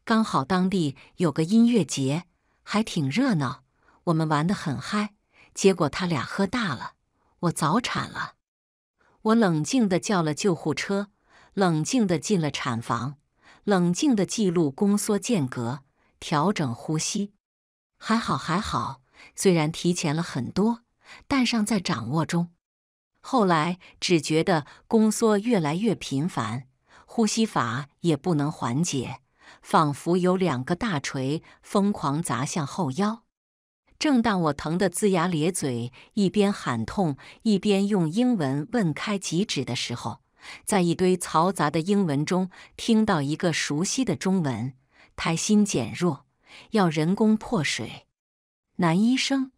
刚好当地有个音乐节，还挺热闹。我们玩得很嗨，结果他俩喝大了，我早产了。我冷静的叫了救护车，冷静的进了产房，冷静的记录宫缩间隔，调整呼吸。还好，还好，虽然提前了很多，但尚在掌握中。后来只觉得宫缩越来越频繁，呼吸法也不能缓解，仿佛有两个大锤疯狂砸向后腰。正当我疼得龇牙咧嘴，一边喊痛，一边用英文问开几指的时候，在一堆嘈杂的英文中听到一个熟悉的中文，胎心减弱，要人工破水。男医生，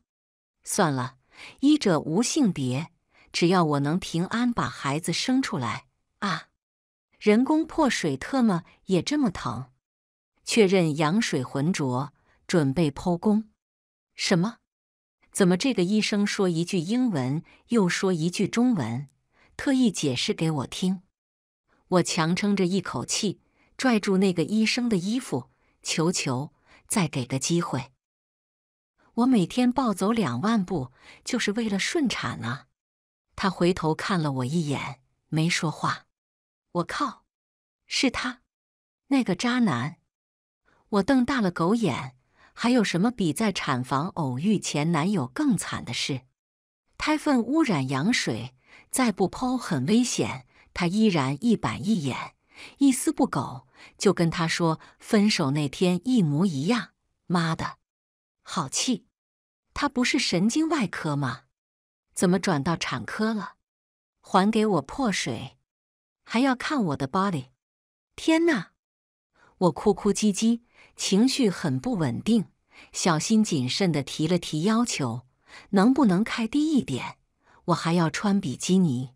算了，医者无性别，只要我能平安把孩子生出来啊！人工破水，特么也这么疼！确认羊水浑浊，准备剖宫。什么？怎么这个医生说一句英文，又说一句中文，特意解释给我听？我强撑着一口气，拽住那个医生的衣服：“求求，再给个机会！我每天暴走两万步，就是为了顺产啊！”他回头看了我一眼，没说话。我靠，是他，那个渣男！我瞪大了狗眼。还有什么比在产房偶遇前男友更惨的事？胎粪污染羊水，再不剖很危险。他依然一板一眼、一丝不苟，就跟他说分手那天一模一样。妈的，好气！他不是神经外科吗？怎么转到产科了？还给我破水，还要看我的 body！天哪，我哭哭唧唧。情绪很不稳定，小心谨慎的提了提要求：“能不能开低一点？我还要穿比基尼。”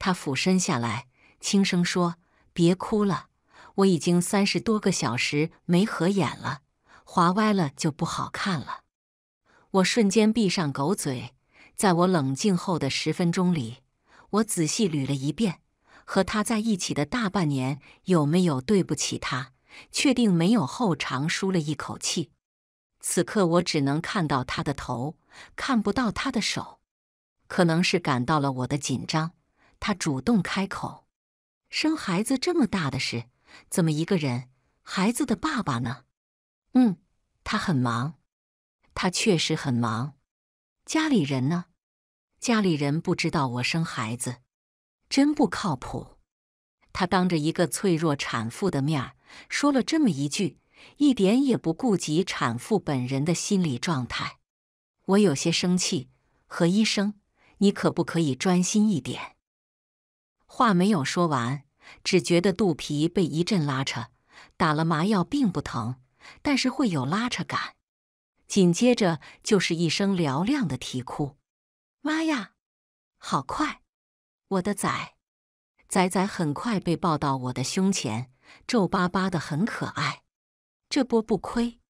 他俯身下来，轻声说：“别哭了，我已经三十多个小时没合眼了，划歪了就不好看了。”我瞬间闭上狗嘴。在我冷静后的十分钟里，我仔细捋了一遍，和他在一起的大半年有没有对不起他？确定没有后，长舒了一口气。此刻我只能看到他的头，看不到他的手。可能是感到了我的紧张，他主动开口：“生孩子这么大的事，怎么一个人？孩子的爸爸呢？”“嗯，他很忙，他确实很忙。家里人呢？家里人不知道我生孩子，真不靠谱。”他当着一个脆弱产妇的面儿。说了这么一句，一点也不顾及产妇本人的心理状态。我有些生气：“何医生，你可不可以专心一点？”话没有说完，只觉得肚皮被一阵拉扯。打了麻药并不疼，但是会有拉扯感。紧接着就是一声嘹亮的啼哭：“妈呀，好快！我的崽，崽崽很快被抱到我的胸前。”皱巴巴的很可爱，这波不亏，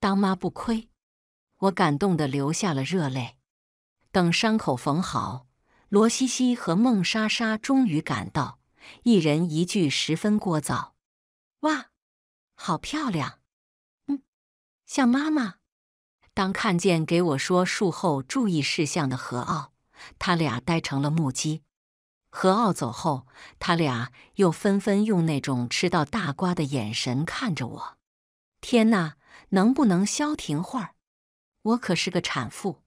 当妈不亏，我感动的流下了热泪。等伤口缝好，罗西西和孟莎莎终于赶到，一人一句十分聒噪。哇，好漂亮！嗯，像妈妈。当看见给我说术后注意事项的何奥，他俩呆成了木鸡。何傲走后，他俩又纷纷用那种吃到大瓜的眼神看着我。天呐，能不能消停会儿？我可是个产妇。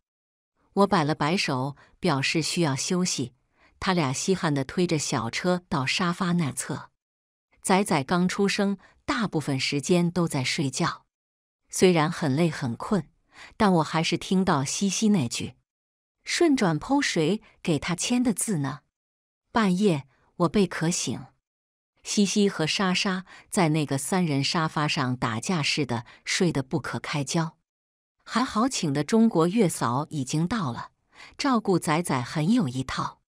我摆了摆手，表示需要休息。他俩稀罕地推着小车到沙发那侧。仔仔刚出生，大部分时间都在睡觉。虽然很累很困，但我还是听到西西那句：“顺转剖谁给他签的字呢？”半夜，我被渴醒。西西和莎莎在那个三人沙发上打架似的，睡得不可开交。还好请的中国月嫂已经到了，照顾仔仔很有一套。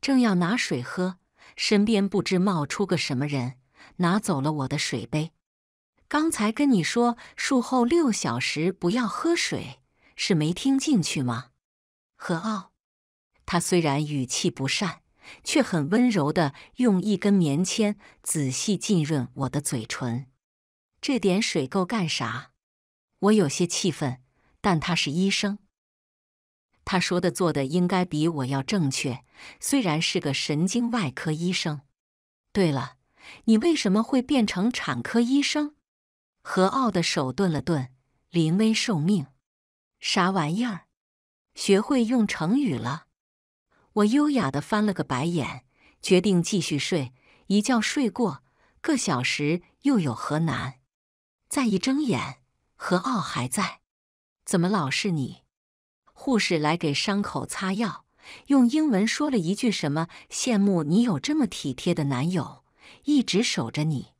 正要拿水喝，身边不知冒出个什么人，拿走了我的水杯。刚才跟你说术后六小时不要喝水，是没听进去吗？何傲，他虽然语气不善。却很温柔的用一根棉签仔细浸润我的嘴唇。这点水够干啥？我有些气愤，但他是医生，他说的做的应该比我要正确。虽然是个神经外科医生。对了，你为什么会变成产科医生？何傲的手顿了顿，临危受命，啥玩意儿？学会用成语了？我优雅的翻了个白眼，决定继续睡。一觉睡过个小时，又有何难？再一睁眼，何傲还在，怎么老是你？护士来给伤口擦药，用英文说了一句什么：“羡慕你有这么体贴的男友，一直守着你。”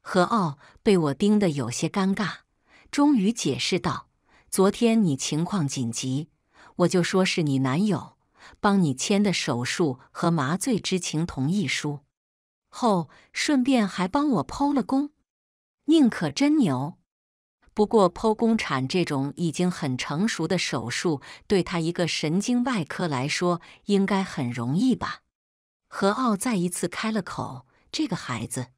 何傲被我盯得有些尴尬，终于解释道：“昨天你情况紧急，我就说是你男友。”帮你签的手术和麻醉知情同意书后，顺便还帮我剖了宫。宁可真牛。不过剖宫产这种已经很成熟的手术，对他一个神经外科来说，应该很容易吧？何傲再一次开了口：“这个孩子。”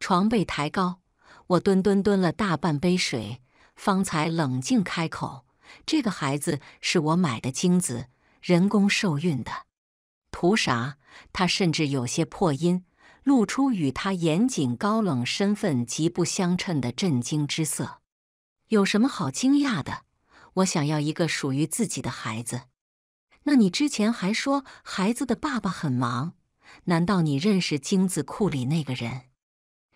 床被抬高，我蹲蹲蹲了大半杯水，方才冷静开口：“这个孩子是我买的精子。”人工受孕的，图啥？他甚至有些破音，露出与他严谨高冷身份极不相称的震惊之色。有什么好惊讶的？我想要一个属于自己的孩子。那你之前还说孩子的爸爸很忙，难道你认识精子库里那个人？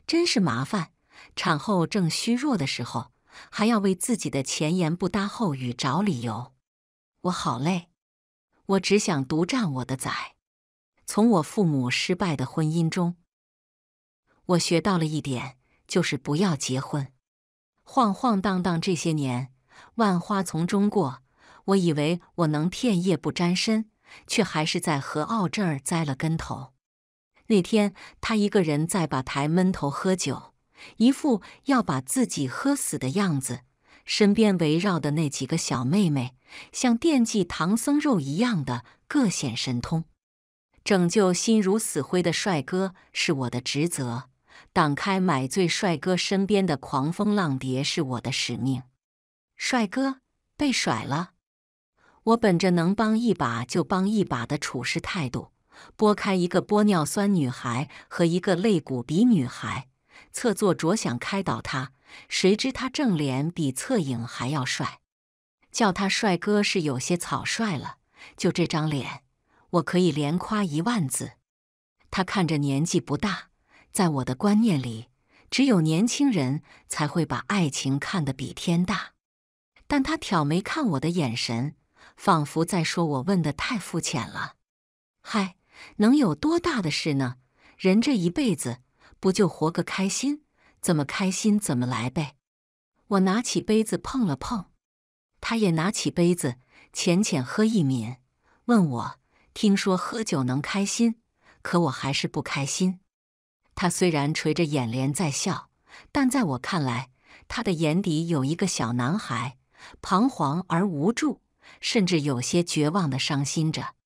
真是麻烦！产后正虚弱的时候，还要为自己的前言不搭后语找理由，我好累。我只想独占我的崽。从我父母失败的婚姻中，我学到了一点，就是不要结婚。晃晃荡荡这些年，万花丛中过，我以为我能片叶不沾身，却还是在何傲这儿栽了跟头。那天，他一个人在吧台闷头喝酒，一副要把自己喝死的样子，身边围绕的那几个小妹妹。像惦记唐僧肉一样的各显神通，拯救心如死灰的帅哥是我的职责，挡开买醉帅哥身边的狂风浪蝶是我的使命。帅哥被甩了，我本着能帮一把就帮一把的处事态度，拨开一个玻尿酸女孩和一个肋骨鼻女孩，侧坐着想开导他，谁知他正脸比侧影还要帅。叫他帅哥是有些草率了，就这张脸，我可以连夸一万字。他看着年纪不大，在我的观念里，只有年轻人才会把爱情看得比天大。但他挑眉看我的眼神，仿佛在说我问的太肤浅了。嗨，能有多大的事呢？人这一辈子，不就活个开心，怎么开心怎么来呗。我拿起杯子碰了碰。他也拿起杯子，浅浅喝一抿，问我：“听说喝酒能开心，可我还是不开心。”他虽然垂着眼帘在笑，但在我看来，他的眼底有一个小男孩，彷徨而无助，甚至有些绝望的伤心着。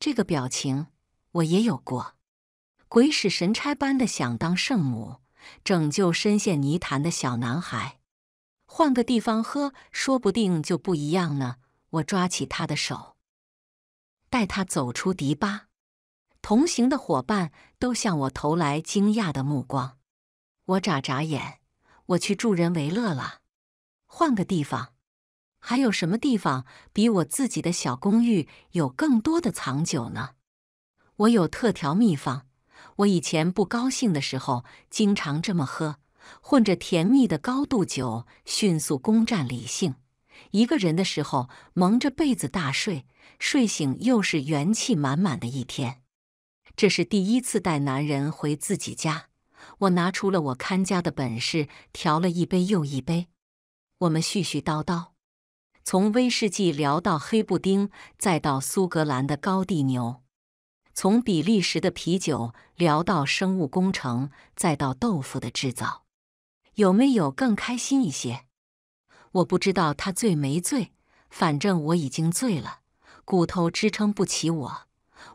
这个表情我也有过，鬼使神差般的想当圣母，拯救深陷泥潭的小男孩。换个地方喝，说不定就不一样呢。我抓起他的手，带他走出迪吧。同行的伙伴都向我投来惊讶的目光。我眨眨眼，我去助人为乐了。换个地方，还有什么地方比我自己的小公寓有更多的藏酒呢？我有特调秘方，我以前不高兴的时候经常这么喝。混着甜蜜的高度酒，迅速攻占理性。一个人的时候，蒙着被子大睡，睡醒又是元气满满的一天。这是第一次带男人回自己家，我拿出了我看家的本事，调了一杯又一杯。我们絮絮叨叨，从威士忌聊到黑布丁，再到苏格兰的高地牛；从比利时的啤酒聊到生物工程，再到豆腐的制造。有没有更开心一些？我不知道他醉没醉，反正我已经醉了，骨头支撑不起我。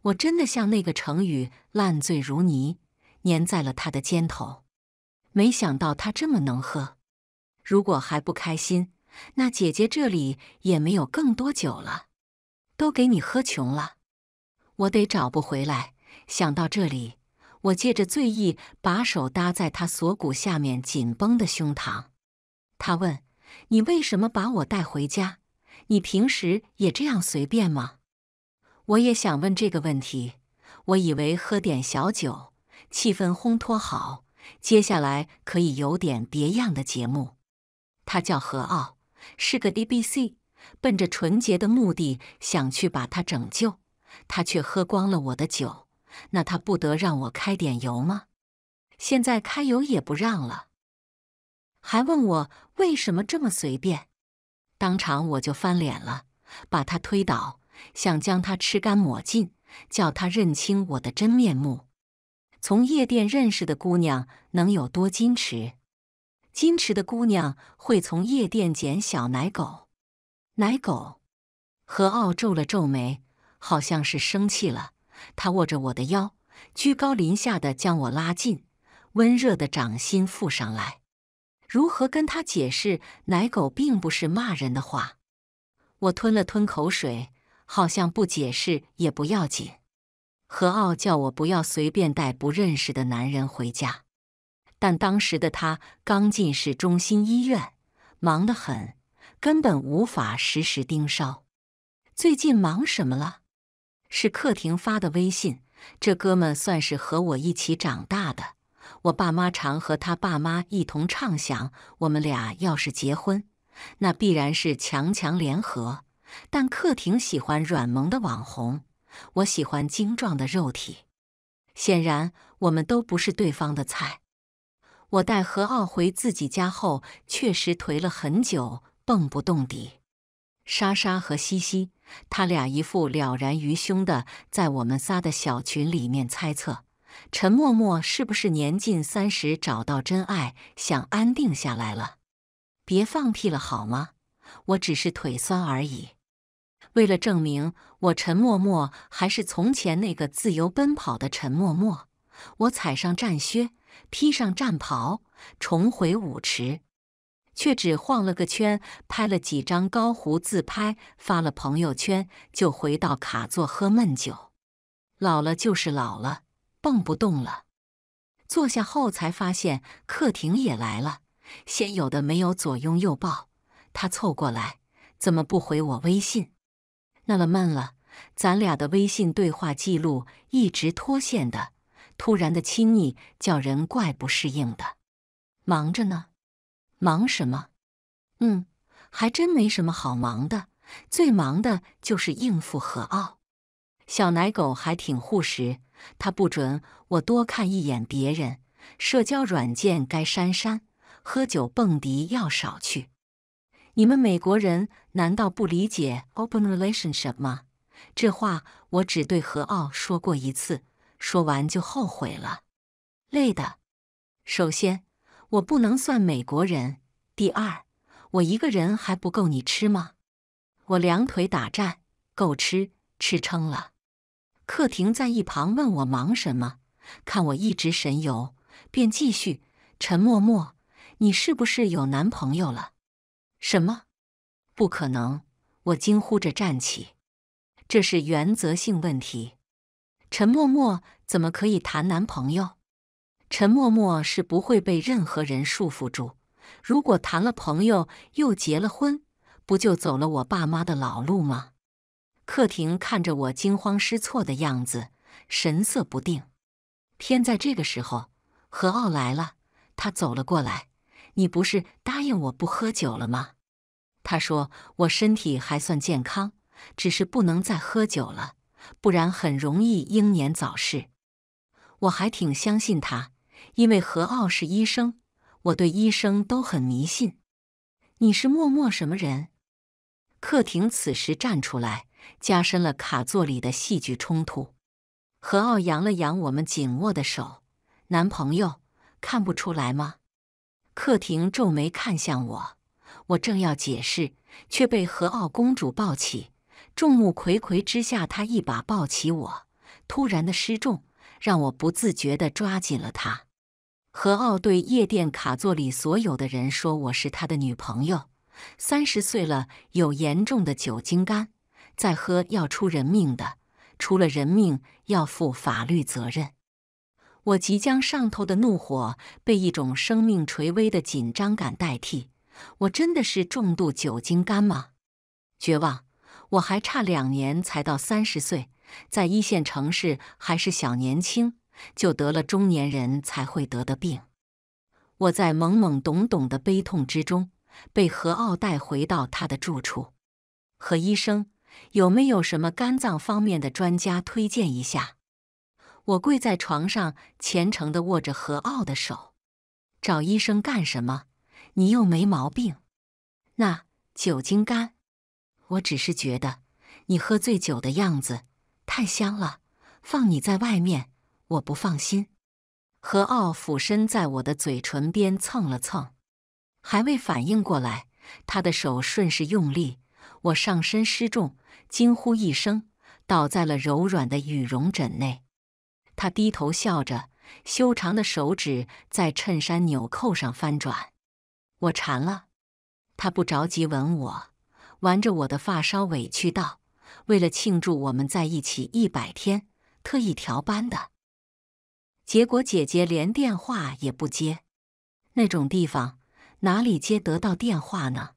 我真的像那个成语“烂醉如泥”，粘在了他的肩头。没想到他这么能喝。如果还不开心，那姐姐这里也没有更多酒了，都给你喝穷了。我得找不回来。想到这里。我借着醉意，把手搭在他锁骨下面紧绷的胸膛。他问：“你为什么把我带回家？你平时也这样随便吗？”我也想问这个问题。我以为喝点小酒，气氛烘托好，接下来可以有点别样的节目。他叫何傲，是个 A B C，奔着纯洁的目的想去把他拯救，他却喝光了我的酒。那他不得让我开点油吗？现在开油也不让了，还问我为什么这么随便。当场我就翻脸了，把他推倒，想将他吃干抹尽，叫他认清我的真面目。从夜店认识的姑娘能有多矜持？矜持的姑娘会从夜店捡小奶狗？奶狗？何傲皱了皱眉，好像是生气了。他握着我的腰，居高临下地将我拉近，温热的掌心附上来。如何跟他解释“奶狗”并不是骂人的话？我吞了吞口水，好像不解释也不要紧。何傲叫我不要随便带不认识的男人回家，但当时的他刚进市中心医院，忙得很，根本无法实时盯梢。最近忙什么了？是客厅发的微信，这哥们算是和我一起长大的。我爸妈常和他爸妈一同畅想，我们俩要是结婚，那必然是强强联合。但客厅喜欢软萌的网红，我喜欢精壮的肉体，显然我们都不是对方的菜。我带何傲回自己家后，确实颓了很久，蹦不动底。莎莎和西西，他俩一副了然于胸的，在我们仨的小群里面猜测陈默默是不是年近三十找到真爱，想安定下来了。别放屁了，好吗？我只是腿酸而已。为了证明我陈默默还是从前那个自由奔跑的陈默默，我踩上战靴，披上战袍，重回舞池。却只晃了个圈，拍了几张高糊自拍，发了朋友圈，就回到卡座喝闷酒。老了就是老了，蹦不动了。坐下后才发现，客厅也来了，先有的没有，左拥右抱。他凑过来，怎么不回我微信？那么闷了，咱俩的微信对话记录一直脱线的，突然的亲昵叫人怪不适应的。忙着呢。忙什么？嗯，还真没什么好忙的。最忙的就是应付何傲。小奶狗还挺护食，他不准我多看一眼别人。社交软件该删删，喝酒蹦迪要少去。你们美国人难道不理解 open relationship 吗？这话我只对何傲说过一次，说完就后悔了。累的，首先。我不能算美国人。第二，我一个人还不够你吃吗？我两腿打颤，够吃，吃撑了。客厅在一旁问我忙什么，看我一直神游，便继续。陈默默，你是不是有男朋友了？什么？不可能！我惊呼着站起，这是原则性问题。陈默默怎么可以谈男朋友？陈默默是不会被任何人束缚住。如果谈了朋友又结了婚，不就走了我爸妈的老路吗？客厅看着我惊慌失措的样子，神色不定。偏在这个时候，何傲来了，他走了过来。你不是答应我不喝酒了吗？他说：“我身体还算健康，只是不能再喝酒了，不然很容易英年早逝。”我还挺相信他。因为何傲是医生，我对医生都很迷信。你是默默什么人？客厅此时站出来，加深了卡座里的戏剧冲突。何傲扬了扬我们紧握的手，男朋友，看不出来吗？客厅皱眉看向我，我正要解释，却被何傲公主抱起。众目睽睽之下，她一把抱起我，突然的失重让我不自觉的抓紧了她。何傲对夜店卡座里所有的人说：“我是他的女朋友，三十岁了，有严重的酒精肝，再喝要出人命的，出了人命要负法律责任。”我即将上头的怒火被一种生命垂危的紧张感代替。我真的是重度酒精肝吗？绝望！我还差两年才到三十岁，在一线城市还是小年轻。就得了中年人才会得的病。我在懵懵懂懂的悲痛之中，被何傲带回到他的住处。何医生，有没有什么肝脏方面的专家推荐一下？我跪在床上，虔诚地握着何傲的手。找医生干什么？你又没毛病。那酒精肝。我只是觉得你喝醉酒的样子太香了，放你在外面。我不放心，何傲俯身在我的嘴唇边蹭了蹭，还未反应过来，他的手顺势用力，我上身失重，惊呼一声，倒在了柔软的羽绒枕内。他低头笑着，修长的手指在衬衫纽扣上翻转。我馋了，他不着急吻我，玩着我的发梢，委屈道：“为了庆祝我们在一起一百天，特意调班的。”结果姐姐连电话也不接，那种地方哪里接得到电话呢？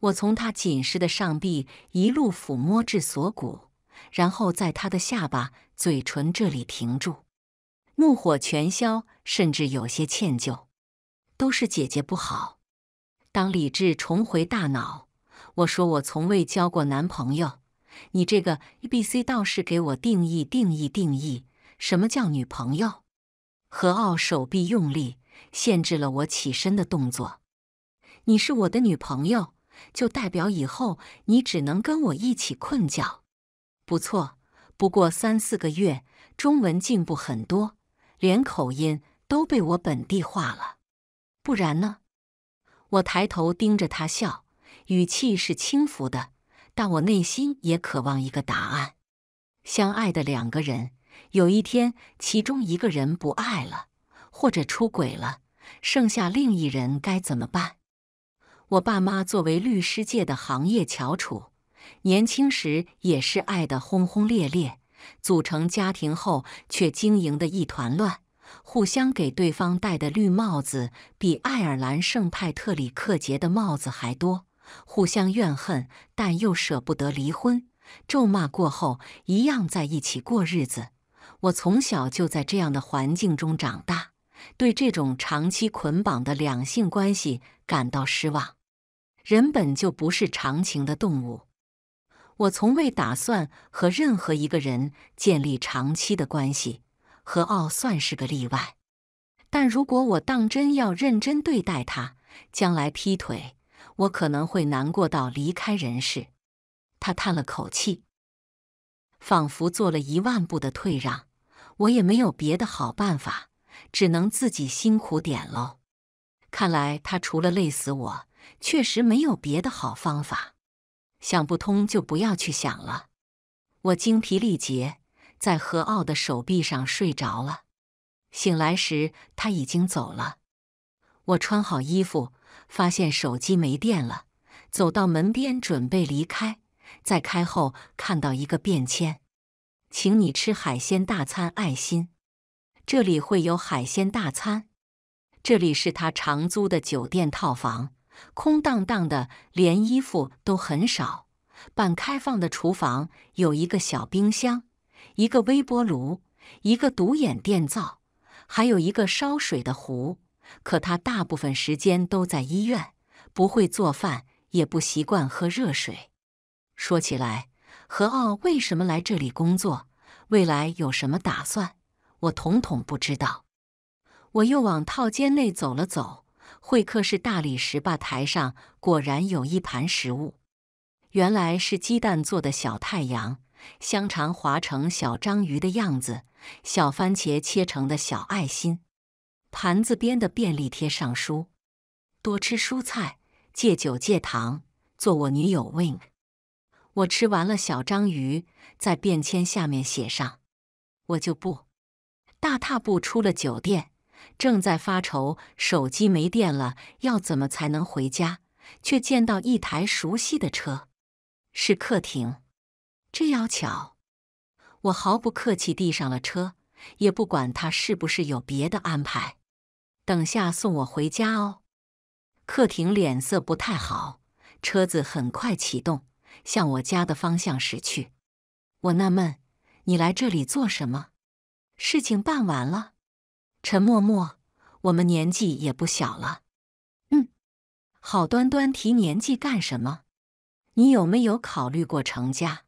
我从她紧实的上臂一路抚摸至锁骨，然后在她的下巴、嘴唇这里停住，怒火全消，甚至有些歉疚，都是姐姐不好。当理智重回大脑，我说我从未交过男朋友，你这个 A、B、C 倒是给我定义、定义、定义。什么叫女朋友？何傲手臂用力，限制了我起身的动作。你是我的女朋友，就代表以后你只能跟我一起困觉。不错，不过三四个月，中文进步很多，连口音都被我本地化了。不然呢？我抬头盯着他笑，语气是轻浮的，但我内心也渴望一个答案。相爱的两个人。有一天，其中一个人不爱了，或者出轨了，剩下另一人该怎么办？我爸妈作为律师界的行业翘楚，年轻时也是爱得轰轰烈烈，组成家庭后却经营的一团乱，互相给对方戴的绿帽子比爱尔兰圣派特里克节的帽子还多，互相怨恨，但又舍不得离婚，咒骂过后一样在一起过日子。我从小就在这样的环境中长大，对这种长期捆绑的两性关系感到失望。人本就不是长情的动物，我从未打算和任何一个人建立长期的关系。何奥算是个例外，但如果我当真要认真对待他，将来劈腿，我可能会难过到离开人世。他叹了口气，仿佛做了一万步的退让。我也没有别的好办法，只能自己辛苦点喽。看来他除了累死我，确实没有别的好方法。想不通就不要去想了。我精疲力竭，在何傲的手臂上睡着了。醒来时他已经走了。我穿好衣服，发现手机没电了，走到门边准备离开，在开后看到一个便签。请你吃海鲜大餐，爱心。这里会有海鲜大餐。这里是他常租的酒店套房，空荡荡的，连衣服都很少。半开放的厨房有一个小冰箱、一个微波炉、一个独眼电灶，还有一个烧水的壶。可他大部分时间都在医院，不会做饭，也不习惯喝热水。说起来。何傲为什么来这里工作？未来有什么打算？我统统不知道。我又往套间内走了走，会客室大理石吧台上果然有一盘食物，原来是鸡蛋做的小太阳，香肠划成小章鱼的样子，小番茄切成的小爱心。盘子边的便利贴上书：多吃蔬菜，戒酒戒糖，做我女友 Wink。我吃完了小章鱼，在便签下面写上，我就不大踏步出了酒店。正在发愁手机没电了，要怎么才能回家，却见到一台熟悉的车，是客厅。这要巧！我毫不客气递上了车，也不管他是不是有别的安排，等下送我回家哦。客厅脸色不太好，车子很快启动。向我家的方向驶去，我纳闷，你来这里做什么？事情办完了？陈默默，我们年纪也不小了。嗯，好端端提年纪干什么？你有没有考虑过成家？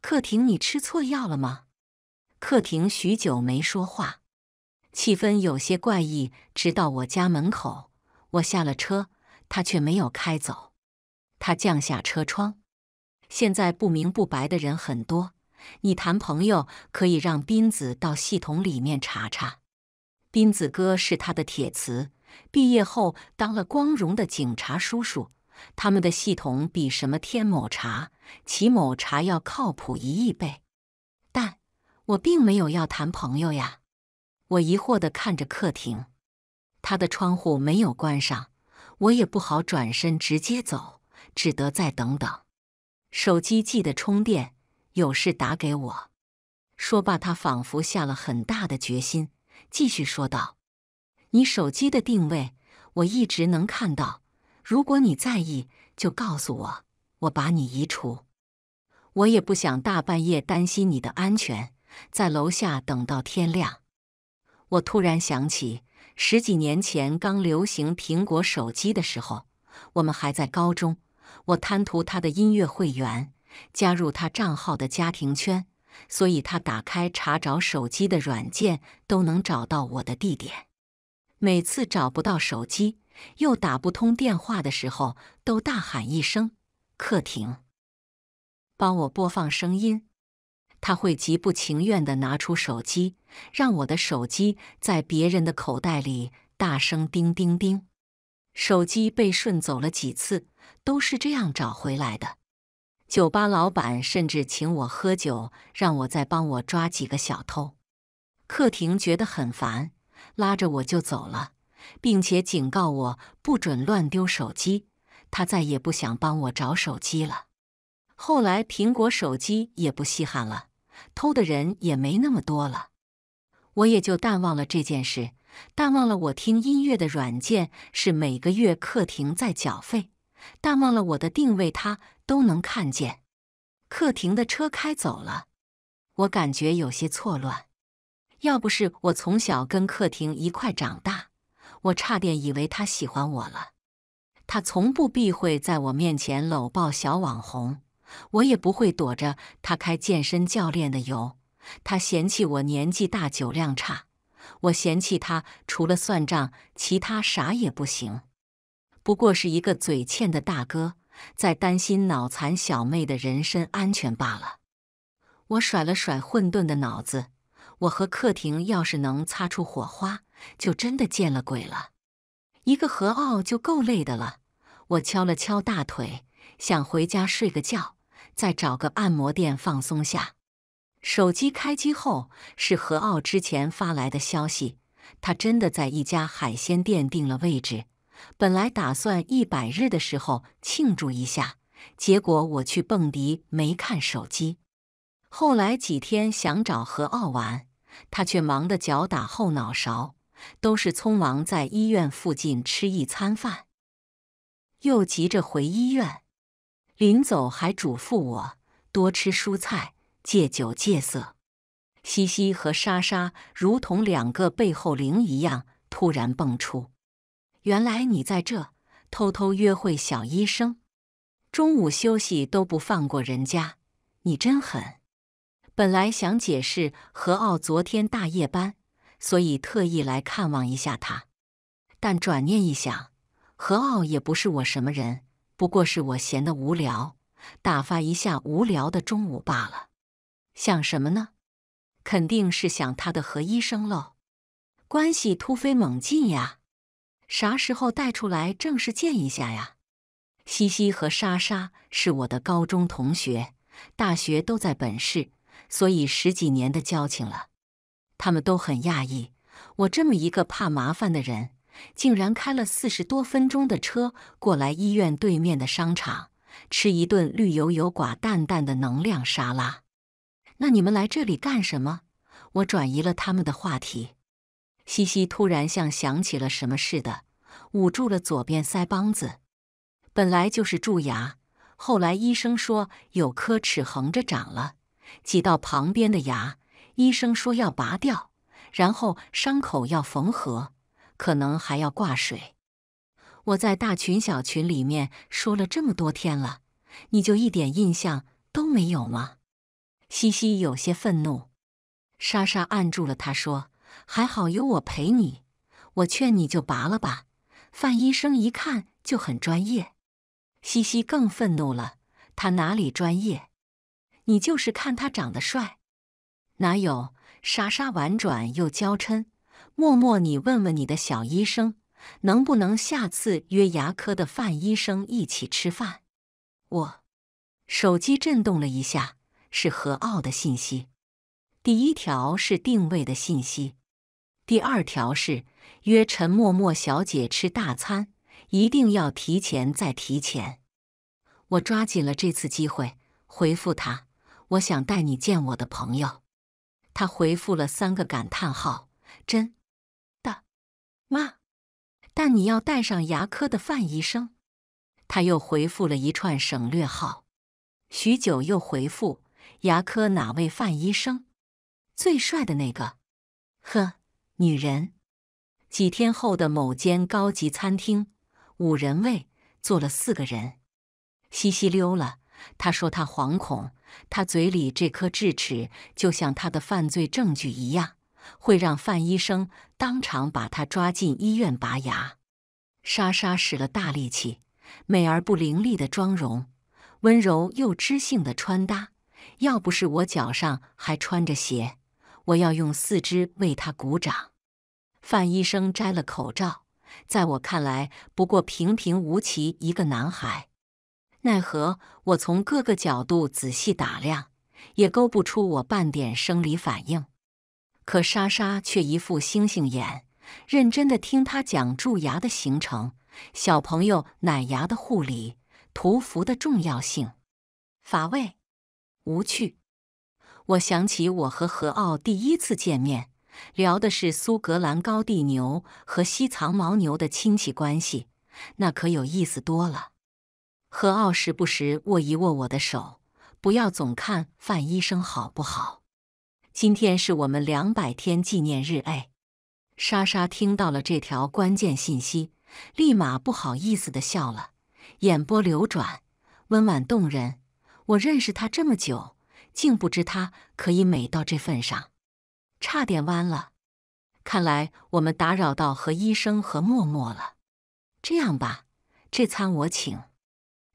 客厅，你吃错药了吗？客厅许久没说话，气氛有些怪异。直到我家门口，我下了车，他却没有开走。他降下车窗。现在不明不白的人很多，你谈朋友可以让斌子到系统里面查查。斌子哥是他的铁磁，毕业后当了光荣的警察叔叔。他们的系统比什么天某查、齐某查要靠谱一亿倍。但我并没有要谈朋友呀，我疑惑地看着客厅，他的窗户没有关上，我也不好转身直接走，只得再等等。手机记得充电，有事打给我。说罢，他仿佛下了很大的决心，继续说道：“你手机的定位我一直能看到，如果你在意，就告诉我，我把你移除。我也不想大半夜担心你的安全，在楼下等到天亮。”我突然想起十几年前刚流行苹果手机的时候，我们还在高中。我贪图他的音乐会员，加入他账号的家庭圈，所以他打开查找手机的软件都能找到我的地点。每次找不到手机又打不通电话的时候，都大喊一声：“客厅，帮我播放声音。”他会极不情愿的拿出手机，让我的手机在别人的口袋里大声“叮叮叮”。手机被顺走了几次。都是这样找回来的。酒吧老板甚至请我喝酒，让我再帮我抓几个小偷。客婷觉得很烦，拉着我就走了，并且警告我不准乱丢手机。他再也不想帮我找手机了。后来苹果手机也不稀罕了，偷的人也没那么多了，我也就淡忘了这件事，淡忘了我听音乐的软件是每个月客厅在缴费。但忘了我的定位，他都能看见。客厅的车开走了，我感觉有些错乱。要不是我从小跟客厅一块长大，我差点以为他喜欢我了。他从不避讳在我面前搂抱小网红，我也不会躲着他开健身教练的油。他嫌弃我年纪大、酒量差，我嫌弃他除了算账，其他啥也不行。不过是一个嘴欠的大哥，在担心脑残小妹的人身安全罢了。我甩了甩混沌的脑子，我和客厅要是能擦出火花，就真的见了鬼了。一个何傲就够累的了，我敲了敲大腿，想回家睡个觉，再找个按摩店放松下。手机开机后是何傲之前发来的消息，他真的在一家海鲜店定了位置。本来打算一百日的时候庆祝一下，结果我去蹦迪没看手机。后来几天想找何傲玩，他却忙得脚打后脑勺，都是匆忙在医院附近吃一餐饭，又急着回医院。临走还嘱咐我多吃蔬菜，戒酒戒色。西西和莎莎如同两个背后灵一样突然蹦出。原来你在这偷偷约会小医生，中午休息都不放过人家，你真狠！本来想解释何傲昨天大夜班，所以特意来看望一下他，但转念一想，何傲也不是我什么人，不过是我闲得无聊，打发一下无聊的中午罢了。想什么呢？肯定是想他的何医生喽，关系突飞猛进呀！啥时候带出来正式见一下呀？西西和莎莎是我的高中同学，大学都在本市，所以十几年的交情了。他们都很讶异，我这么一个怕麻烦的人，竟然开了四十多分钟的车过来医院对面的商场吃一顿绿油油、寡淡淡的能量沙拉。那你们来这里干什么？我转移了他们的话题。西西突然像想起了什么似的，捂住了左边腮帮子。本来就是蛀牙，后来医生说有颗齿横着长了，挤到旁边的牙。医生说要拔掉，然后伤口要缝合，可能还要挂水。我在大群、小群里面说了这么多天了，你就一点印象都没有吗？西西有些愤怒，莎莎按住了他，说。还好有我陪你，我劝你就拔了吧。范医生一看就很专业，西西更愤怒了。他哪里专业？你就是看他长得帅。哪有？莎莎婉转又娇嗔。默默，你问问你的小医生，能不能下次约牙科的范医生一起吃饭？我手机震动了一下，是何傲的信息。第一条是定位的信息。第二条是约陈默默小姐吃大餐，一定要提前再提前。我抓紧了这次机会回复他：“我想带你见我的朋友。”他回复了三个感叹号，真的吗？但你要带上牙科的范医生。他又回复了一串省略号，许久又回复：“牙科哪位范医生？最帅的那个。”呵。女人，几天后的某间高级餐厅，五人位坐了四个人。西西溜了，他说他惶恐，他嘴里这颗智齿就像他的犯罪证据一样，会让范医生当场把他抓进医院拔牙。莎莎使了大力气，美而不凌厉的妆容，温柔又知性的穿搭，要不是我脚上还穿着鞋，我要用四肢为他鼓掌。范医生摘了口罩，在我看来不过平平无奇一个男孩，奈何我从各个角度仔细打量，也勾不出我半点生理反应。可莎莎却一副星星眼，认真的听他讲蛀牙的形成、小朋友奶牙的护理、涂氟的重要性。乏味，无趣。我想起我和何傲第一次见面。聊的是苏格兰高地牛和西藏牦牛的亲戚关系，那可有意思多了。何傲时不时握一握我的手，不要总看范医生好不好？今天是我们两百天纪念日，哎，莎莎听到了这条关键信息，立马不好意思的笑了，眼波流转，温婉动人。我认识他这么久，竟不知他可以美到这份上。差点弯了，看来我们打扰到何医生和默默了。这样吧，这餐我请。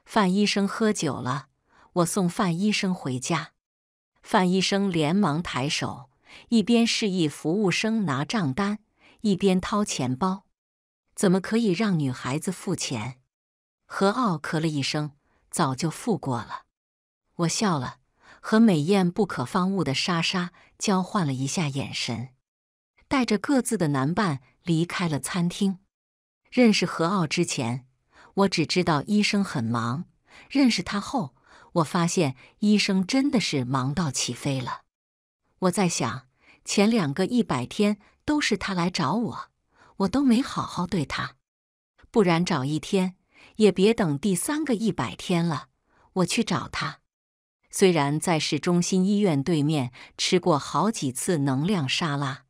范医生喝酒了，我送范医生回家。范医生连忙抬手，一边示意服务生拿账单，一边掏钱包。怎么可以让女孩子付钱？何傲咳了一声，早就付过了。我笑了。和美艳不可方物的莎莎交换了一下眼神，带着各自的男伴离开了餐厅。认识何傲之前，我只知道医生很忙；认识他后，我发现医生真的是忙到起飞了。我在想，前两个一百天都是他来找我，我都没好好对他，不然找一天也别等第三个一百天了，我去找他。虽然在市中心医院对面吃过好几次能量沙拉，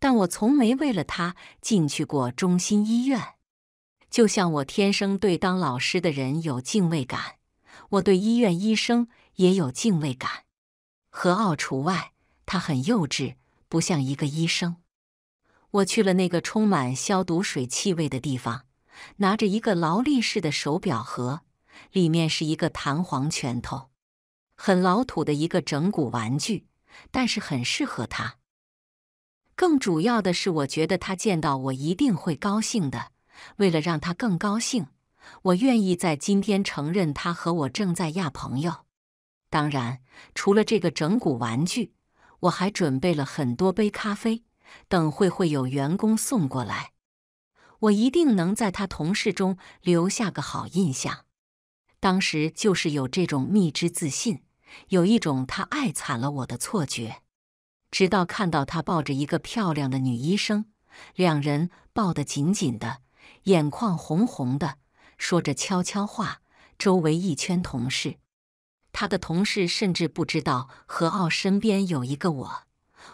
但我从没为了他进去过中心医院。就像我天生对当老师的人有敬畏感，我对医院医生也有敬畏感，何奥除外，他很幼稚，不像一个医生。我去了那个充满消毒水气味的地方，拿着一个劳力士的手表盒，里面是一个弹簧拳头。很老土的一个整蛊玩具，但是很适合他。更主要的是，我觉得他见到我一定会高兴的。为了让他更高兴，我愿意在今天承认他和我正在亚朋友。当然，除了这个整蛊玩具，我还准备了很多杯咖啡，等会会有员工送过来。我一定能在他同事中留下个好印象。当时就是有这种蜜汁自信，有一种他爱惨了我的错觉，直到看到他抱着一个漂亮的女医生，两人抱得紧紧的，眼眶红红的，说着悄悄话。周围一圈同事，他的同事甚至不知道何奥身边有一个我。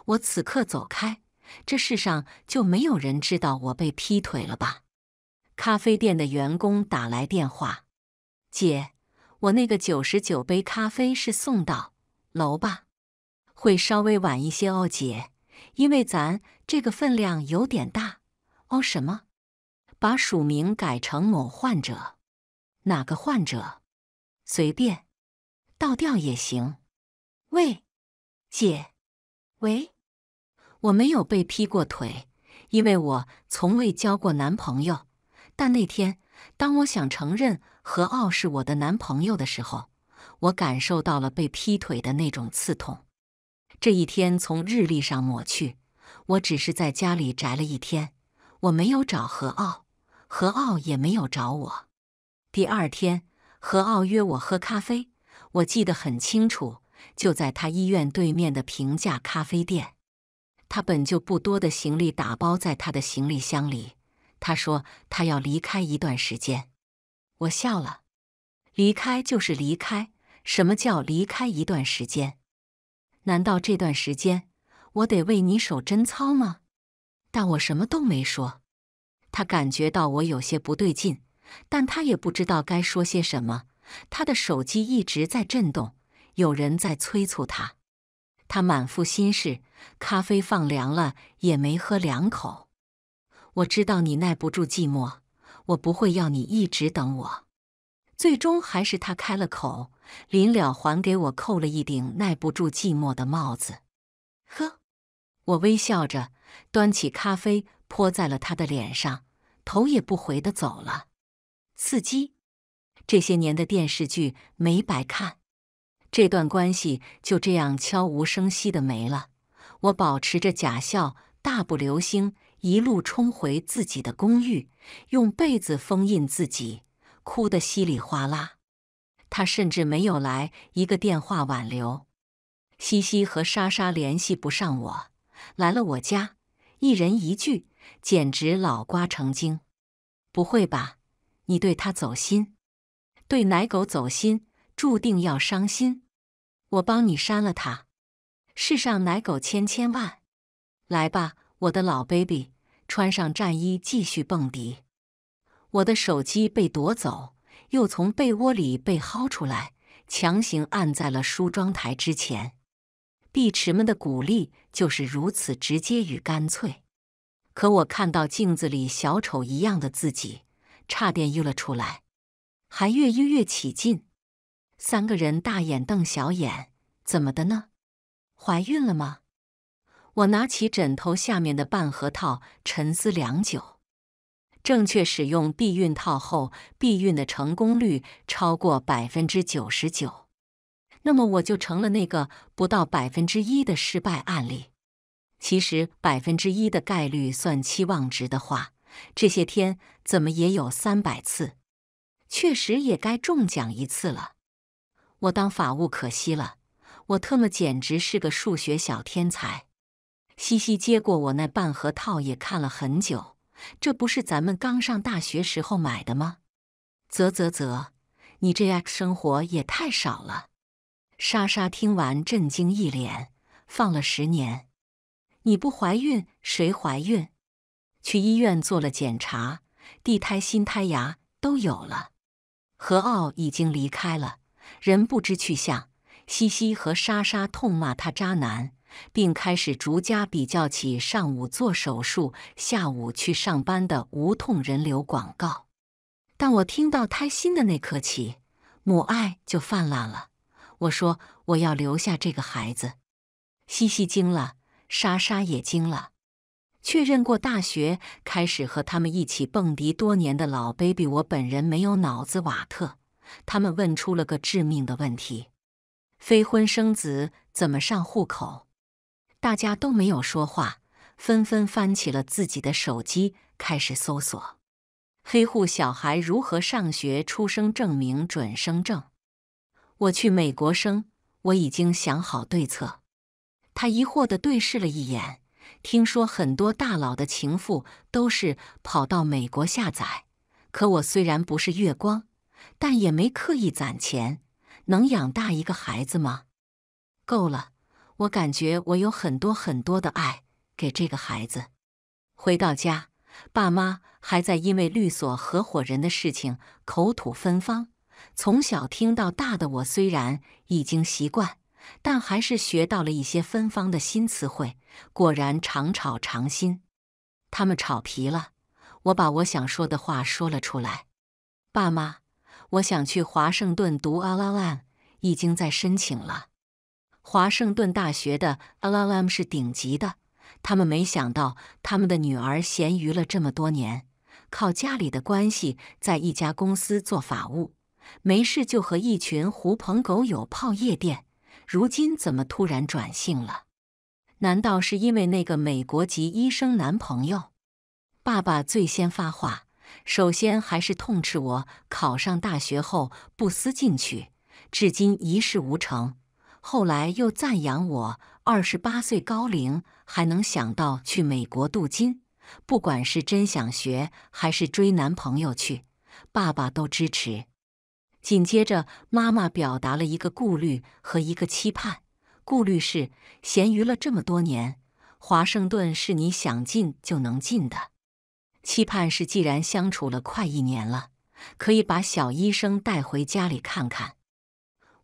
我此刻走开，这世上就没有人知道我被劈腿了吧？咖啡店的员工打来电话。姐，我那个九十九杯咖啡是送到楼吧，会稍微晚一些哦，姐，因为咱这个分量有点大哦。什么？把署名改成某患者？哪个患者？随便，倒掉也行。喂，姐，喂，我没有被劈过腿，因为我从未交过男朋友。但那天，当我想承认。何傲是我的男朋友的时候，我感受到了被劈腿的那种刺痛。这一天从日历上抹去。我只是在家里宅了一天，我没有找何傲，何傲也没有找我。第二天，何傲约我喝咖啡，我记得很清楚，就在他医院对面的平价咖啡店。他本就不多的行李打包在他的行李箱里。他说他要离开一段时间。我笑了，离开就是离开。什么叫离开一段时间？难道这段时间我得为你守贞操吗？但我什么都没说。他感觉到我有些不对劲，但他也不知道该说些什么。他的手机一直在震动，有人在催促他。他满腹心事，咖啡放凉了也没喝两口。我知道你耐不住寂寞。我不会要你一直等我，最终还是他开了口，临了还给我扣了一顶耐不住寂寞的帽子。呵，我微笑着端起咖啡泼在了他的脸上，头也不回的走了。刺激，这些年的电视剧没白看，这段关系就这样悄无声息的没了。我保持着假笑，大步流星。一路冲回自己的公寓，用被子封印自己，哭得稀里哗啦。他甚至没有来一个电话挽留。西西和莎莎联系不上我，来了我家，一人一句，简直老瓜成精。不会吧？你对他走心，对奶狗走心，注定要伤心。我帮你删了他。世上奶狗千千万，来吧。我的老 baby，穿上战衣继续蹦迪。我的手机被夺走，又从被窝里被薅出来，强行按在了梳妆台之前。碧池们的鼓励就是如此直接与干脆。可我看到镜子里小丑一样的自己，差点晕了出来，还越晕越起劲。三个人大眼瞪小眼，怎么的呢？怀孕了吗？我拿起枕头下面的半盒套，沉思良久。正确使用避孕套后，避孕的成功率超过百分之九十九。那么我就成了那个不到百分之一的失败案例。其实百分之一的概率算期望值的话，这些天怎么也有三百次，确实也该中奖一次了。我当法务可惜了，我特么简直是个数学小天才。西西接过我那半盒套也看了很久。这不是咱们刚上大学时候买的吗？啧啧啧，你这 X 生活也太少了。莎莎听完震惊一脸，放了十年，你不怀孕谁怀孕？去医院做了检查，地胎、心胎牙都有了。何傲已经离开了，人不知去向。西西和莎莎痛骂他渣男。并开始逐家比较起上午做手术、下午去上班的无痛人流广告。但我听到胎心的那刻起，母爱就泛滥了。我说我要留下这个孩子。西西惊了，莎莎也惊了。确认过大学，开始和他们一起蹦迪多年的老 baby，我本人没有脑子。瓦特，他们问出了个致命的问题：非婚生子怎么上户口？大家都没有说话，纷纷翻起了自己的手机，开始搜索“黑户小孩如何上学、出生证明、准生证”。我去美国生，我已经想好对策。他疑惑的对视了一眼，听说很多大佬的情妇都是跑到美国下载，可我虽然不是月光，但也没刻意攒钱，能养大一个孩子吗？够了。我感觉我有很多很多的爱给这个孩子。回到家，爸妈还在因为律所合伙人的事情口吐芬芳。从小听到大的我虽然已经习惯，但还是学到了一些芬芳的新词汇。果然，常吵常新。他们吵皮了，我把我想说的话说了出来。爸妈，我想去华盛顿读阿拉汉，已经在申请了。华盛顿大学的 LLM 是顶级的，他们没想到他们的女儿闲鱼了这么多年，靠家里的关系在一家公司做法务，没事就和一群狐朋狗友泡夜店，如今怎么突然转性了？难道是因为那个美国籍医生男朋友？爸爸最先发话，首先还是痛斥我考上大学后不思进取，至今一事无成。后来又赞扬我二十八岁高龄还能想到去美国镀金，不管是真想学还是追男朋友去，爸爸都支持。紧接着，妈妈表达了一个顾虑和一个期盼。顾虑是，闲鱼了这么多年，华盛顿是你想进就能进的。期盼是，既然相处了快一年了，可以把小医生带回家里看看。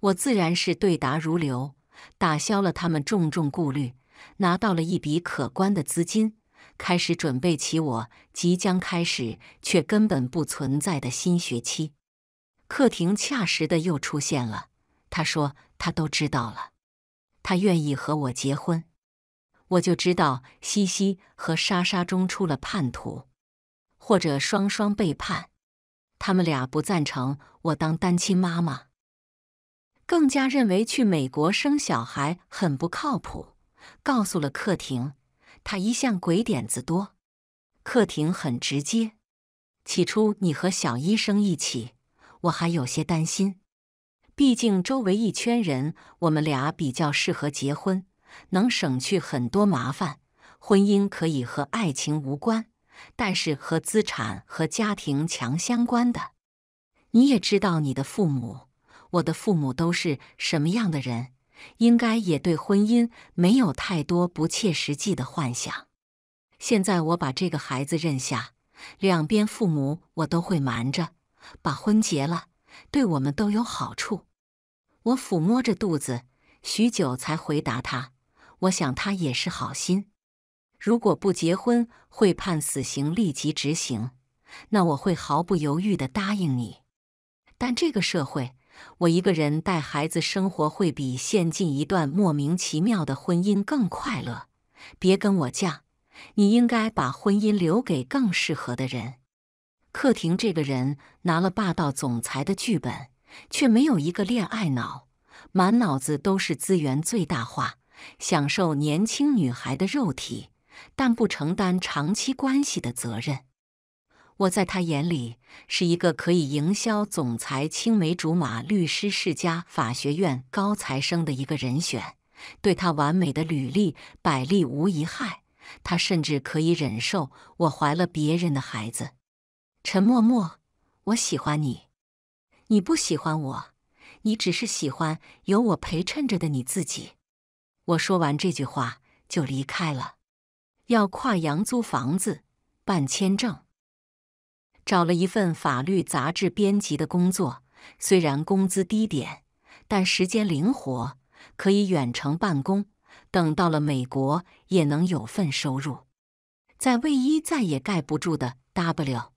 我自然是对答如流，打消了他们重重顾虑，拿到了一笔可观的资金，开始准备起我即将开始却根本不存在的新学期。客厅恰时的又出现了，他说他都知道了，他愿意和我结婚。我就知道西西和莎莎中出了叛徒，或者双双背叛，他们俩不赞成我当单亲妈妈。更加认为去美国生小孩很不靠谱，告诉了客廷。他一向鬼点子多。客廷很直接，起初你和小医生一起，我还有些担心，毕竟周围一圈人，我们俩比较适合结婚，能省去很多麻烦。婚姻可以和爱情无关，但是和资产和家庭强相关的。你也知道你的父母。我的父母都是什么样的人？应该也对婚姻没有太多不切实际的幻想。现在我把这个孩子认下，两边父母我都会瞒着，把婚结了，对我们都有好处。我抚摸着肚子，许久才回答他：“我想他也是好心。如果不结婚会判死刑立即执行，那我会毫不犹豫的答应你。但这个社会……”我一个人带孩子生活会比陷进一段莫名其妙的婚姻更快乐。别跟我犟，你应该把婚姻留给更适合的人。客厅这个人拿了霸道总裁的剧本，却没有一个恋爱脑，满脑子都是资源最大化，享受年轻女孩的肉体，但不承担长期关系的责任。我在他眼里是一个可以营销总裁、青梅竹马、律师世家、法学院高材生的一个人选，对他完美的履历百利无一害。他甚至可以忍受我怀了别人的孩子。陈默默，我喜欢你，你不喜欢我，你只是喜欢有我陪衬着的你自己。我说完这句话就离开了，要跨洋租房子、办签证。找了一份法律杂志编辑的工作，虽然工资低点，但时间灵活，可以远程办公。等到了美国，也能有份收入。在卫衣再也盖不住的 W，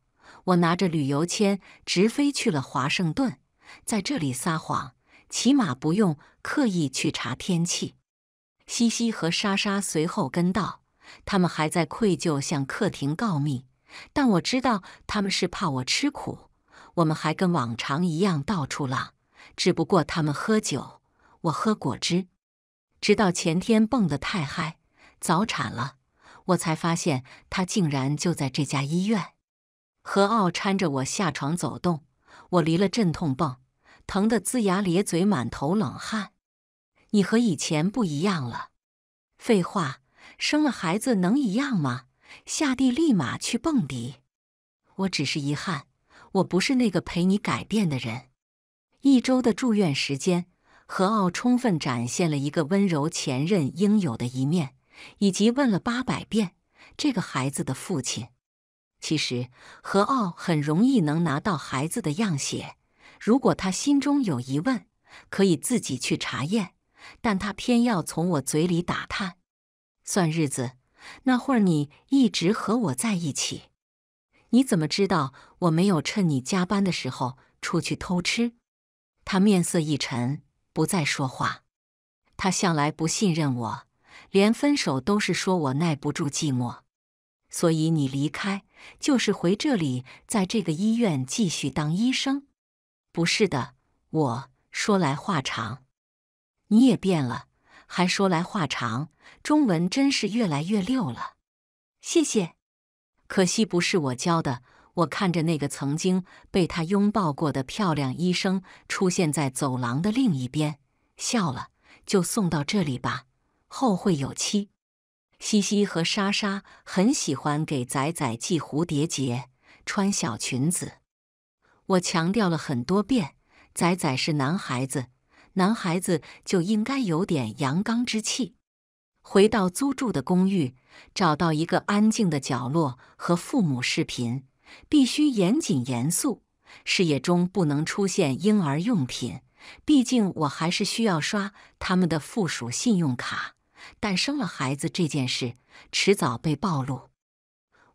我拿着旅游签直飞去了华盛顿，在这里撒谎，起码不用刻意去查天气。西西和莎莎随后跟到，他们还在愧疚向客厅告密。但我知道他们是怕我吃苦。我们还跟往常一样到处浪，只不过他们喝酒，我喝果汁。直到前天蹦得太嗨，早产了，我才发现他竟然就在这家医院。何傲搀着我下床走动，我离了镇痛泵，疼得龇牙咧嘴，满头冷汗。你和以前不一样了。废话，生了孩子能一样吗？下地立马去蹦迪，我只是遗憾我不是那个陪你改变的人。一周的住院时间，何傲充分展现了一个温柔前任应有的一面，以及问了八百遍这个孩子的父亲。其实何傲很容易能拿到孩子的样血，如果他心中有疑问，可以自己去查验，但他偏要从我嘴里打探，算日子。那会儿你一直和我在一起，你怎么知道我没有趁你加班的时候出去偷吃？他面色一沉，不再说话。他向来不信任我，连分手都是说我耐不住寂寞，所以你离开就是回这里，在这个医院继续当医生。不是的，我说来话长，你也变了，还说来话长。中文真是越来越溜了，谢谢。可惜不是我教的。我看着那个曾经被他拥抱过的漂亮医生出现在走廊的另一边，笑了。就送到这里吧，后会有期。西西和莎莎很喜欢给仔仔系蝴蝶结、穿小裙子。我强调了很多遍，仔仔是男孩子，男孩子就应该有点阳刚之气。回到租住的公寓，找到一个安静的角落和父母视频，必须严谨严肃，视野中不能出现婴儿用品。毕竟我还是需要刷他们的附属信用卡，但生了孩子这件事迟早被暴露。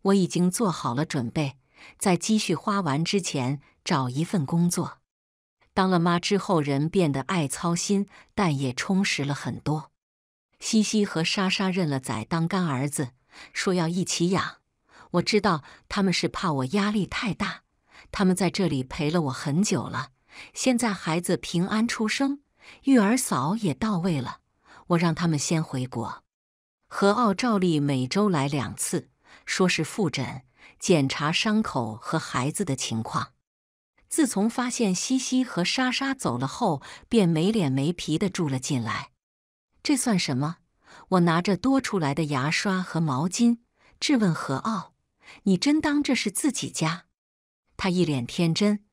我已经做好了准备，在积蓄花完之前找一份工作。当了妈之后，人变得爱操心，但也充实了很多。西西和莎莎认了崽当干儿子，说要一起养。我知道他们是怕我压力太大，他们在这里陪了我很久了。现在孩子平安出生，育儿嫂也到位了，我让他们先回国。何傲照例每周来两次，说是复诊，检查伤口和孩子的情况。自从发现西西和莎莎走了后，便没脸没皮的住了进来。这算什么？我拿着多出来的牙刷和毛巾质问何傲：“你真当这是自己家？”他一脸天真：“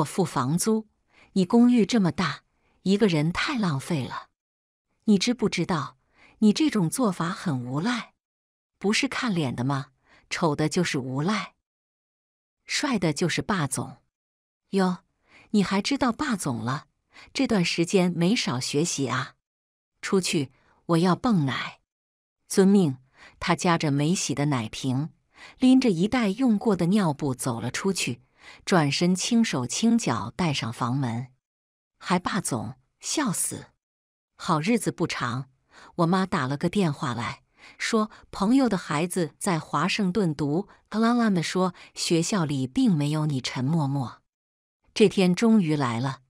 我付房租，你公寓这么大，一个人太浪费了。你知不知道？你这种做法很无赖，不是看脸的吗？丑的就是无赖，帅的就是霸总。哟，你还知道霸总了？这段时间没少学习啊。”出去，我要泵奶。遵命。他夹着没洗的奶瓶，拎着一袋用过的尿布走了出去，转身轻手轻脚带上房门。还霸总，笑死！好日子不长。我妈打了个电话来说，朋友的孩子在华盛顿读。拉拉们说，学校里并没有你陈默默。这天终于来了，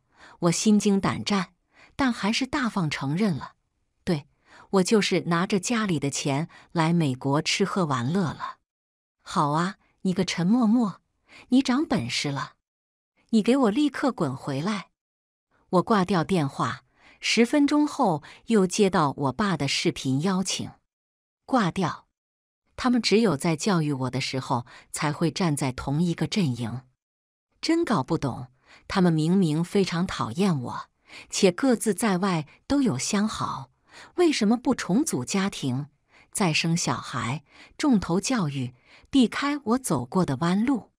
我心惊胆战，但还是大方承认了。我就是拿着家里的钱来美国吃喝玩乐了。好啊，你个陈默默，你长本事了。你给我立刻滚回来！我挂掉电话，十分钟后又接到我爸的视频邀请。挂掉。他们只有在教育我的时候才会站在同一个阵营。真搞不懂，他们明明非常讨厌我，且各自在外都有相好。为什么不重组家庭，再生小孩，重头教育，避开我走过的弯路？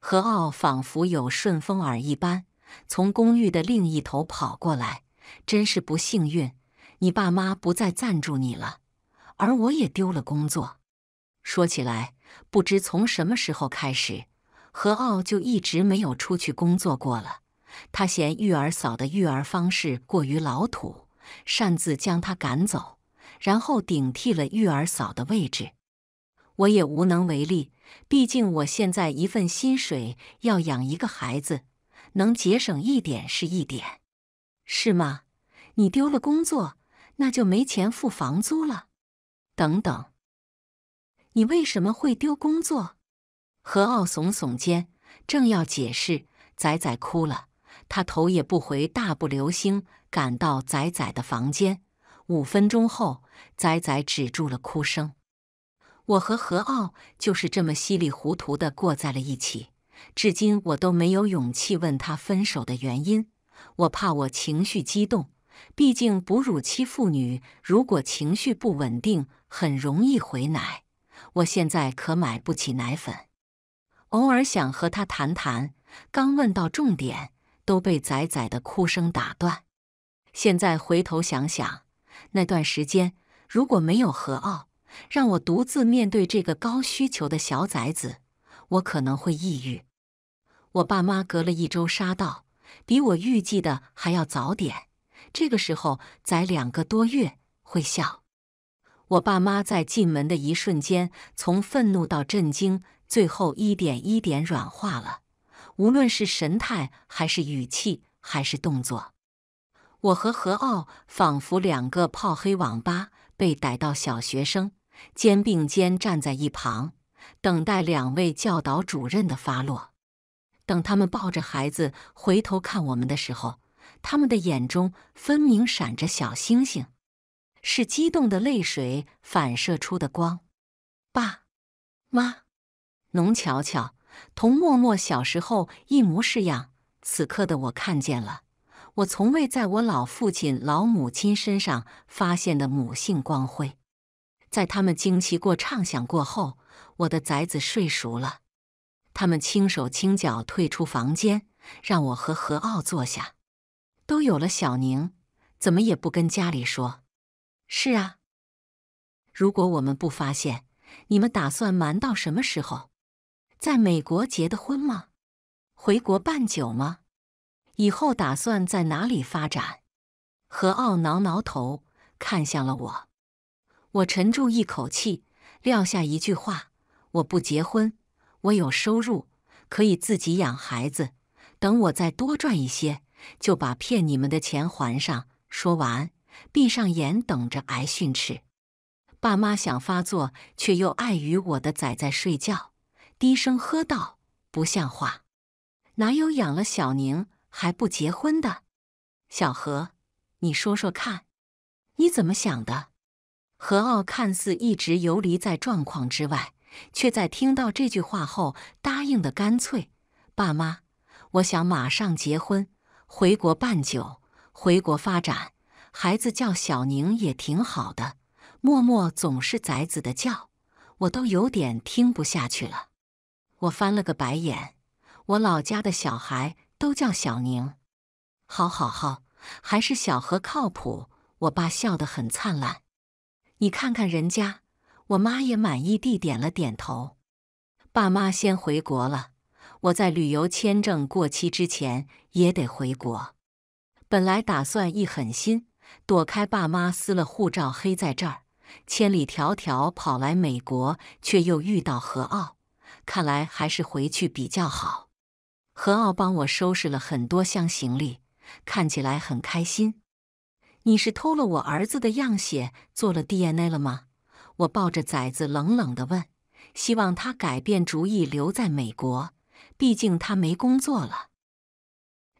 何傲仿佛有顺风耳一般，从公寓的另一头跑过来。真是不幸运，你爸妈不再赞助你了，而我也丢了工作。说起来，不知从什么时候开始，何傲就一直没有出去工作过了。他嫌育儿嫂的育儿方式过于老土。擅自将他赶走，然后顶替了玉儿嫂的位置，我也无能为力。毕竟我现在一份薪水要养一个孩子，能节省一点是一点，是吗？你丢了工作，那就没钱付房租了。等等，你为什么会丢工作？何傲耸耸肩，正要解释，仔仔哭了，他头也不回，大步流星。赶到仔仔的房间，五分钟后，仔仔止住了哭声。我和何傲就是这么稀里糊涂的过在了一起，至今我都没有勇气问他分手的原因。我怕我情绪激动，毕竟哺乳期妇女如果情绪不稳定，很容易回奶。我现在可买不起奶粉，偶尔想和他谈谈，刚问到重点，都被仔仔的哭声打断。现在回头想想，那段时间如果没有何傲，让我独自面对这个高需求的小崽子，我可能会抑郁。我爸妈隔了一周杀到，比我预计的还要早点。这个时候，崽两个多月会笑。我爸妈在进门的一瞬间，从愤怒到震惊，最后一点一点软化了，无论是神态还是语气还是动作。我和何傲仿佛两个泡黑网吧被逮到小学生，肩并肩站在一旁，等待两位教导主任的发落。等他们抱着孩子回头看我们的时候，他们的眼中分明闪着小星星，是激动的泪水反射出的光。爸妈，侬瞧瞧，同默默小时候一模式样。此刻的我看见了。我从未在我老父亲、老母亲身上发现的母性光辉，在他们惊奇过、畅想过后，我的崽子睡熟了，他们轻手轻脚退出房间，让我和何傲坐下。都有了小宁，怎么也不跟家里说？是啊，如果我们不发现，你们打算瞒到什么时候？在美国结的婚吗？回国办酒吗？以后打算在哪里发展？何傲挠挠头，看向了我。我沉住一口气，撂下一句话：“我不结婚，我有收入，可以自己养孩子。等我再多赚一些，就把骗你们的钱还上。”说完，闭上眼，等着挨训斥。爸妈想发作，却又碍于我的崽崽睡觉，低声喝道：“不像话，哪有养了小宁？”还不结婚的，小何，你说说看，你怎么想的？何傲看似一直游离在状况之外，却在听到这句话后答应的干脆：“爸妈，我想马上结婚，回国办酒，回国发展。孩子叫小宁也挺好的，默默总是崽子的叫，我都有点听不下去了。”我翻了个白眼：“我老家的小孩。”都叫小宁，好好好，还是小何靠谱。我爸笑得很灿烂，你看看人家，我妈也满意地点了点头。爸妈先回国了，我在旅游签证过期之前也得回国。本来打算一狠心躲开爸妈，撕了护照黑在这儿，千里迢迢跑来美国，却又遇到何傲，看来还是回去比较好。何傲帮我收拾了很多箱行李，看起来很开心。你是偷了我儿子的样血做了 D N A 了吗？我抱着崽子冷冷的问。希望他改变主意留在美国，毕竟他没工作了。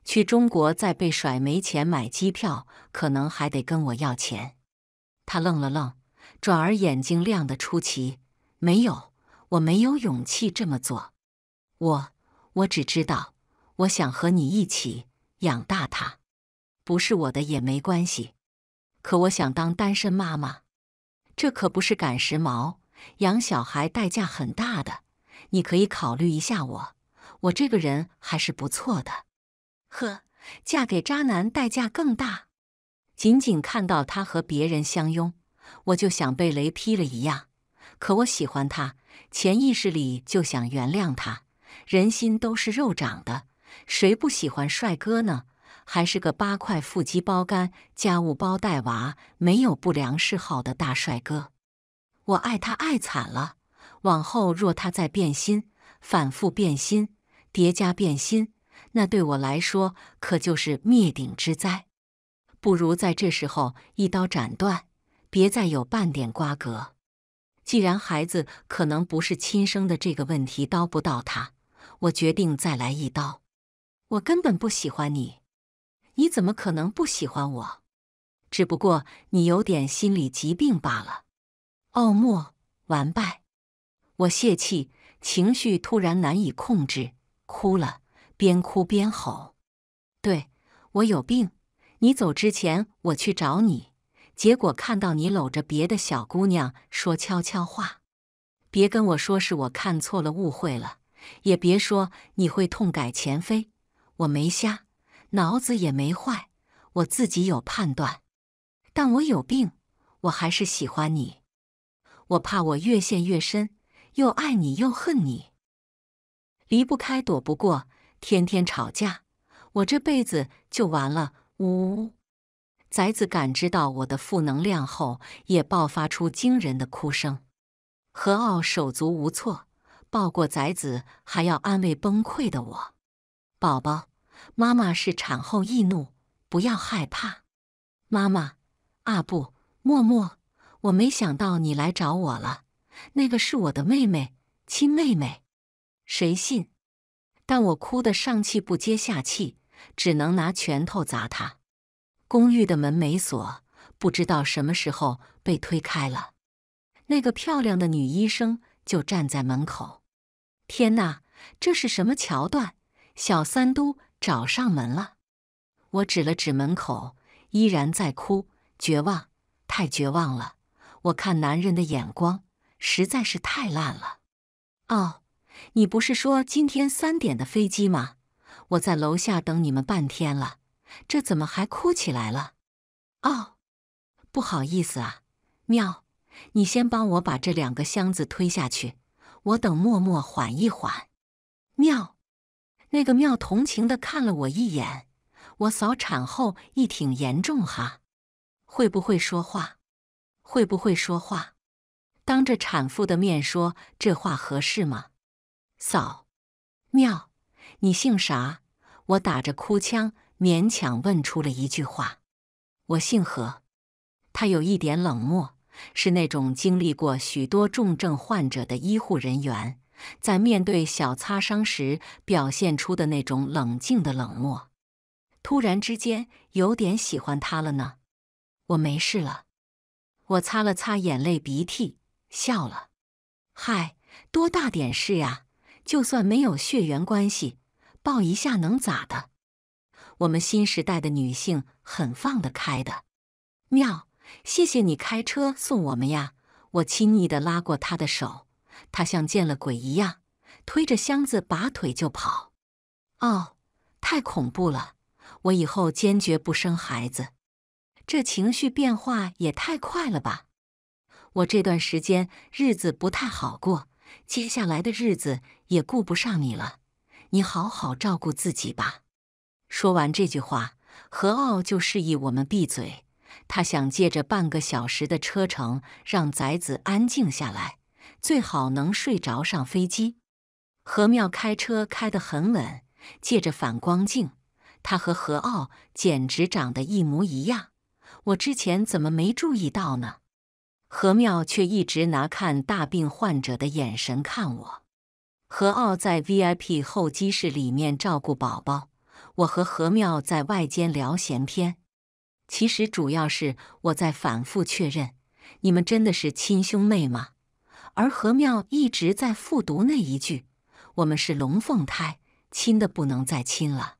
去中国再被甩，没钱买机票，可能还得跟我要钱。他愣了愣，转而眼睛亮的出奇。没有，我没有勇气这么做。我。我只知道，我想和你一起养大他，不是我的也没关系。可我想当单身妈妈，这可不是赶时髦。养小孩代价很大的，你可以考虑一下我。我这个人还是不错的。呵，嫁给渣男代价更大。仅仅看到他和别人相拥，我就想被雷劈了一样。可我喜欢他，潜意识里就想原谅他。人心都是肉长的，谁不喜欢帅哥呢？还是个八块腹肌、包肝、家务包带娃、没有不良嗜好的大帅哥，我爱他爱惨了。往后若他再变心，反复变心，叠加变心，那对我来说可就是灭顶之灾。不如在这时候一刀斩断，别再有半点瓜葛。既然孩子可能不是亲生的，这个问题叨不到他。我决定再来一刀。我根本不喜欢你，你怎么可能不喜欢我？只不过你有点心理疾病罢了。奥莫完败，我泄气，情绪突然难以控制，哭了，边哭边吼：“对我有病！你走之前我去找你，结果看到你搂着别的小姑娘说悄悄话。别跟我说是我看错了，误会了。”也别说你会痛改前非，我没瞎，脑子也没坏，我自己有判断。但我有病，我还是喜欢你。我怕我越陷越深，又爱你又恨你，离不开，躲不过，天天吵架，我这辈子就完了。呜呜！崽子感知到我的负能量后，也爆发出惊人的哭声。何傲手足无措。抱过崽子，还要安慰崩溃的我。宝宝，妈妈是产后易怒，不要害怕。妈妈，啊不，默默，我没想到你来找我了。那个是我的妹妹，亲妹妹，谁信？但我哭得上气不接下气，只能拿拳头砸他。公寓的门没锁，不知道什么时候被推开了。那个漂亮的女医生就站在门口。天哪，这是什么桥段？小三都找上门了。我指了指门口，依然在哭，绝望，太绝望了。我看男人的眼光实在是太烂了。哦，你不是说今天三点的飞机吗？我在楼下等你们半天了，这怎么还哭起来了？哦，不好意思啊，妙，你先帮我把这两个箱子推下去。我等默默缓一缓，妙。那个妙同情的看了我一眼。我嫂产后一挺严重哈，会不会说话？会不会说话？当着产妇的面说这话合适吗？嫂，妙，你姓啥？我打着哭腔勉强问出了一句话。我姓何。他有一点冷漠。是那种经历过许多重症患者的医护人员，在面对小擦伤时表现出的那种冷静的冷漠。突然之间有点喜欢他了呢。我没事了，我擦了擦眼泪鼻涕，笑了。嗨，多大点事呀？就算没有血缘关系，抱一下能咋的？我们新时代的女性很放得开的，妙。谢谢你开车送我们呀！我亲昵地拉过他的手，他像见了鬼一样，推着箱子拔腿就跑。哦，太恐怖了！我以后坚决不生孩子。这情绪变化也太快了吧！我这段时间日子不太好过，接下来的日子也顾不上你了，你好好照顾自己吧。说完这句话，何傲就示意我们闭嘴。他想借着半个小时的车程让崽子安静下来，最好能睡着上飞机。何妙开车开得很稳，借着反光镜，他和何傲简直长得一模一样。我之前怎么没注意到呢？何妙却一直拿看大病患者的眼神看我。何傲在 VIP 候机室里面照顾宝宝，我和何妙在外间聊闲天。其实主要是我在反复确认，你们真的是亲兄妹吗？而何妙一直在复读那一句：“我们是龙凤胎，亲的不能再亲了。”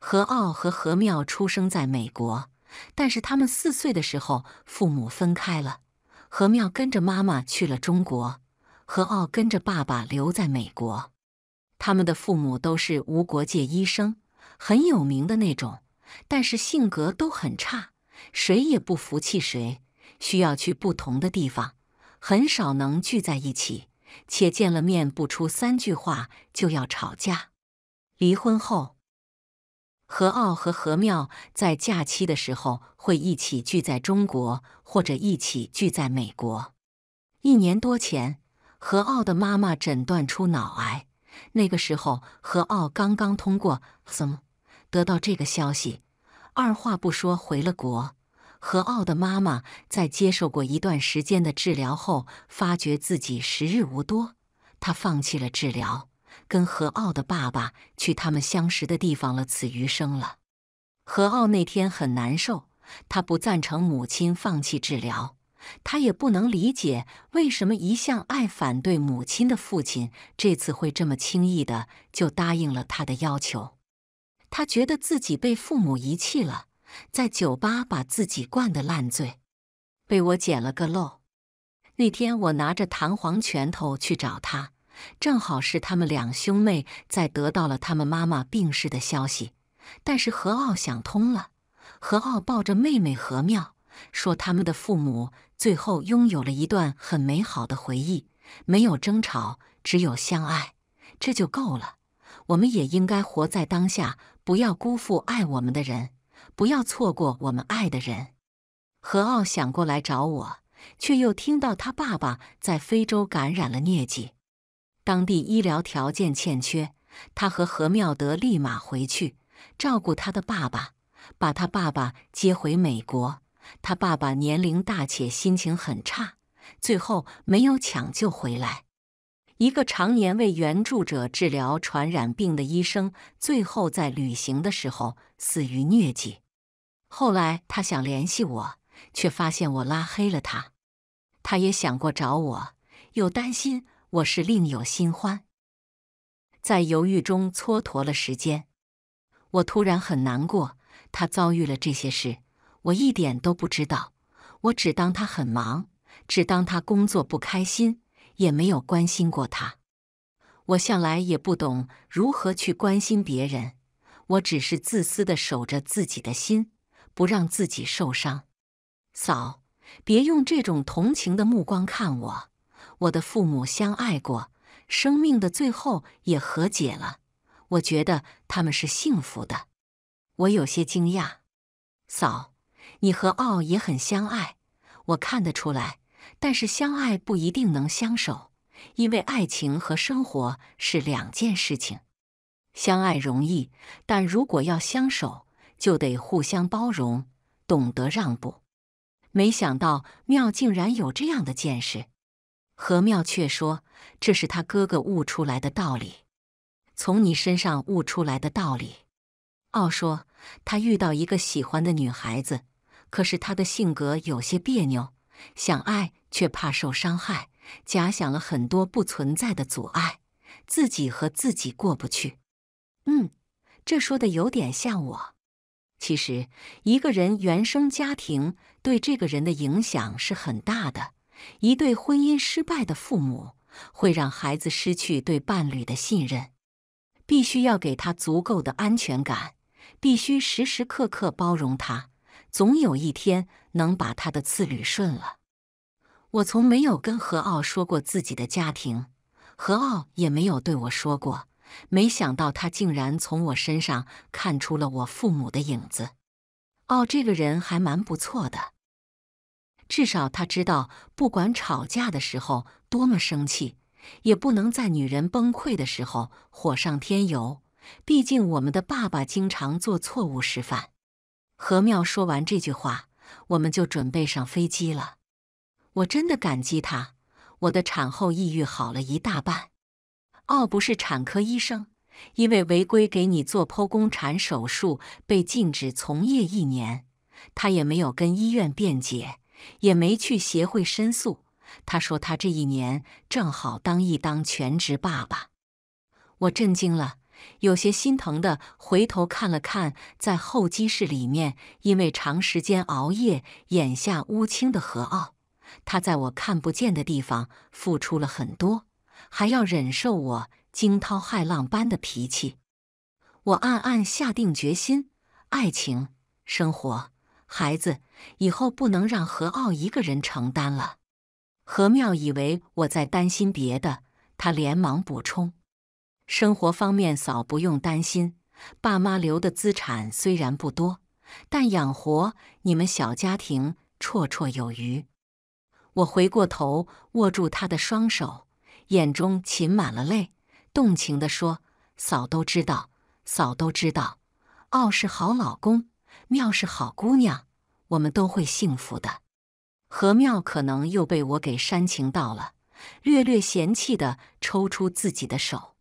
何傲和何妙出生在美国，但是他们四岁的时候父母分开了，何妙跟着妈妈去了中国，何傲跟着爸爸留在美国。他们的父母都是无国界医生，很有名的那种。但是性格都很差，谁也不服气谁。需要去不同的地方，很少能聚在一起，且见了面不出三句话就要吵架。离婚后，何傲和何妙在假期的时候会一起聚在中国，或者一起聚在美国。一年多前，何傲的妈妈诊断出脑癌，那个时候何傲刚刚通过什么？得到这个消息，二话不说回了国。何傲的妈妈在接受过一段时间的治疗后，发觉自己时日无多，她放弃了治疗，跟何傲的爸爸去他们相识的地方了此余生了。何傲那天很难受，他不赞成母亲放弃治疗，他也不能理解为什么一向爱反对母亲的父亲这次会这么轻易的就答应了他的要求。他觉得自己被父母遗弃了，在酒吧把自己灌得烂醉，被我捡了个漏。那天我拿着弹簧拳头去找他，正好是他们两兄妹在得到了他们妈妈病逝的消息。但是何傲想通了，何傲抱着妹妹何妙说：“他们的父母最后拥有了一段很美好的回忆，没有争吵，只有相爱，这就够了。我们也应该活在当下。”不要辜负爱我们的人，不要错过我们爱的人。何傲想过来找我，却又听到他爸爸在非洲感染了疟疾，当地医疗条件欠缺，他和何妙德立马回去照顾他的爸爸，把他爸爸接回美国。他爸爸年龄大且心情很差，最后没有抢救回来。一个常年为援助者治疗传染病的医生，最后在旅行的时候死于疟疾。后来他想联系我，却发现我拉黑了他。他也想过找我，又担心我是另有新欢，在犹豫中蹉跎了时间。我突然很难过，他遭遇了这些事，我一点都不知道。我只当他很忙，只当他工作不开心。也没有关心过他，我向来也不懂如何去关心别人，我只是自私的守着自己的心，不让自己受伤。嫂，别用这种同情的目光看我。我的父母相爱过，生命的最后也和解了，我觉得他们是幸福的。我有些惊讶，嫂，你和奥也很相爱，我看得出来。但是相爱不一定能相守，因为爱情和生活是两件事情。相爱容易，但如果要相守，就得互相包容，懂得让步。没想到妙竟然有这样的见识，何妙却说这是他哥哥悟出来的道理，从你身上悟出来的道理。奥说他遇到一个喜欢的女孩子，可是她的性格有些别扭。想爱却怕受伤害，假想了很多不存在的阻碍，自己和自己过不去。嗯，这说的有点像我。其实，一个人原生家庭对这个人的影响是很大的。一对婚姻失败的父母，会让孩子失去对伴侣的信任，必须要给他足够的安全感，必须时时刻刻包容他。总有一天能把他的次捋顺了。我从没有跟何傲说过自己的家庭，何傲也没有对我说过。没想到他竟然从我身上看出了我父母的影子。奥这个人还蛮不错的，至少他知道，不管吵架的时候多么生气，也不能在女人崩溃的时候火上添油。毕竟我们的爸爸经常做错误示范。何妙说完这句话，我们就准备上飞机了。我真的感激他，我的产后抑郁好了一大半。奥不是产科医生，因为违规给你做剖宫产手术被禁止从业一年，他也没有跟医院辩解，也没去协会申诉。他说他这一年正好当一当全职爸爸。我震惊了。有些心疼的回头看了看，在候机室里面，因为长时间熬夜，眼下乌青的何傲，他在我看不见的地方付出了很多，还要忍受我惊涛骇浪般的脾气。我暗暗下定决心，爱情、生活、孩子，以后不能让何傲一个人承担了。何妙以为我在担心别的，他连忙补充。生活方面，嫂不用担心。爸妈留的资产虽然不多，但养活你们小家庭绰绰有余。我回过头，握住她的双手，眼中噙满了泪，动情地说：“嫂都知道，嫂都知道。傲是好老公，妙是好姑娘，我们都会幸福的。”何妙可能又被我给煽情到了，略略嫌弃地抽出自己的手。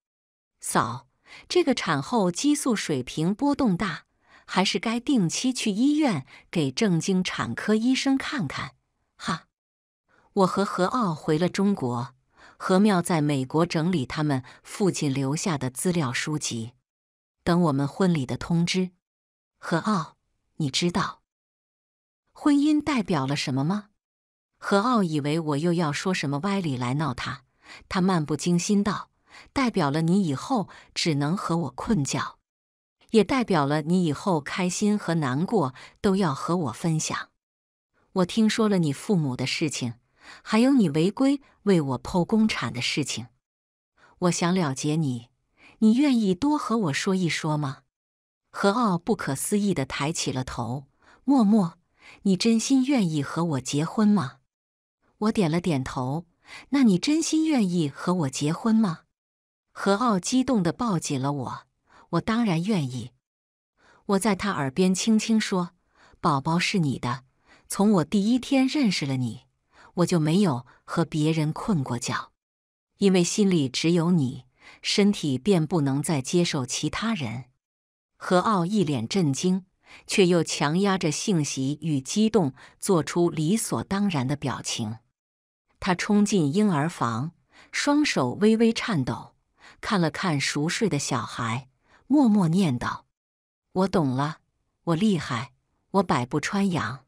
嫂，这个产后激素水平波动大，还是该定期去医院给正经产科医生看看。哈，我和何傲回了中国，何妙在美国整理他们父亲留下的资料书籍，等我们婚礼的通知。何傲，你知道，婚姻代表了什么吗？何傲以为我又要说什么歪理来闹他，他漫不经心道。代表了你以后只能和我困觉，也代表了你以后开心和难过都要和我分享。我听说了你父母的事情，还有你违规为我剖宫产的事情。我想了解你，你愿意多和我说一说吗？何傲不可思议的抬起了头。默默，你真心愿意和我结婚吗？我点了点头。那你真心愿意和我结婚吗？何傲激动地抱紧了我，我当然愿意。我在他耳边轻轻说：“宝宝是你的，从我第一天认识了你，我就没有和别人困过觉，因为心里只有你，身体便不能再接受其他人。”何傲一脸震惊，却又强压着性喜与激动，做出理所当然的表情。他冲进婴儿房，双手微微颤抖。看了看熟睡的小孩，默默念道：“我懂了，我厉害，我百步穿杨。”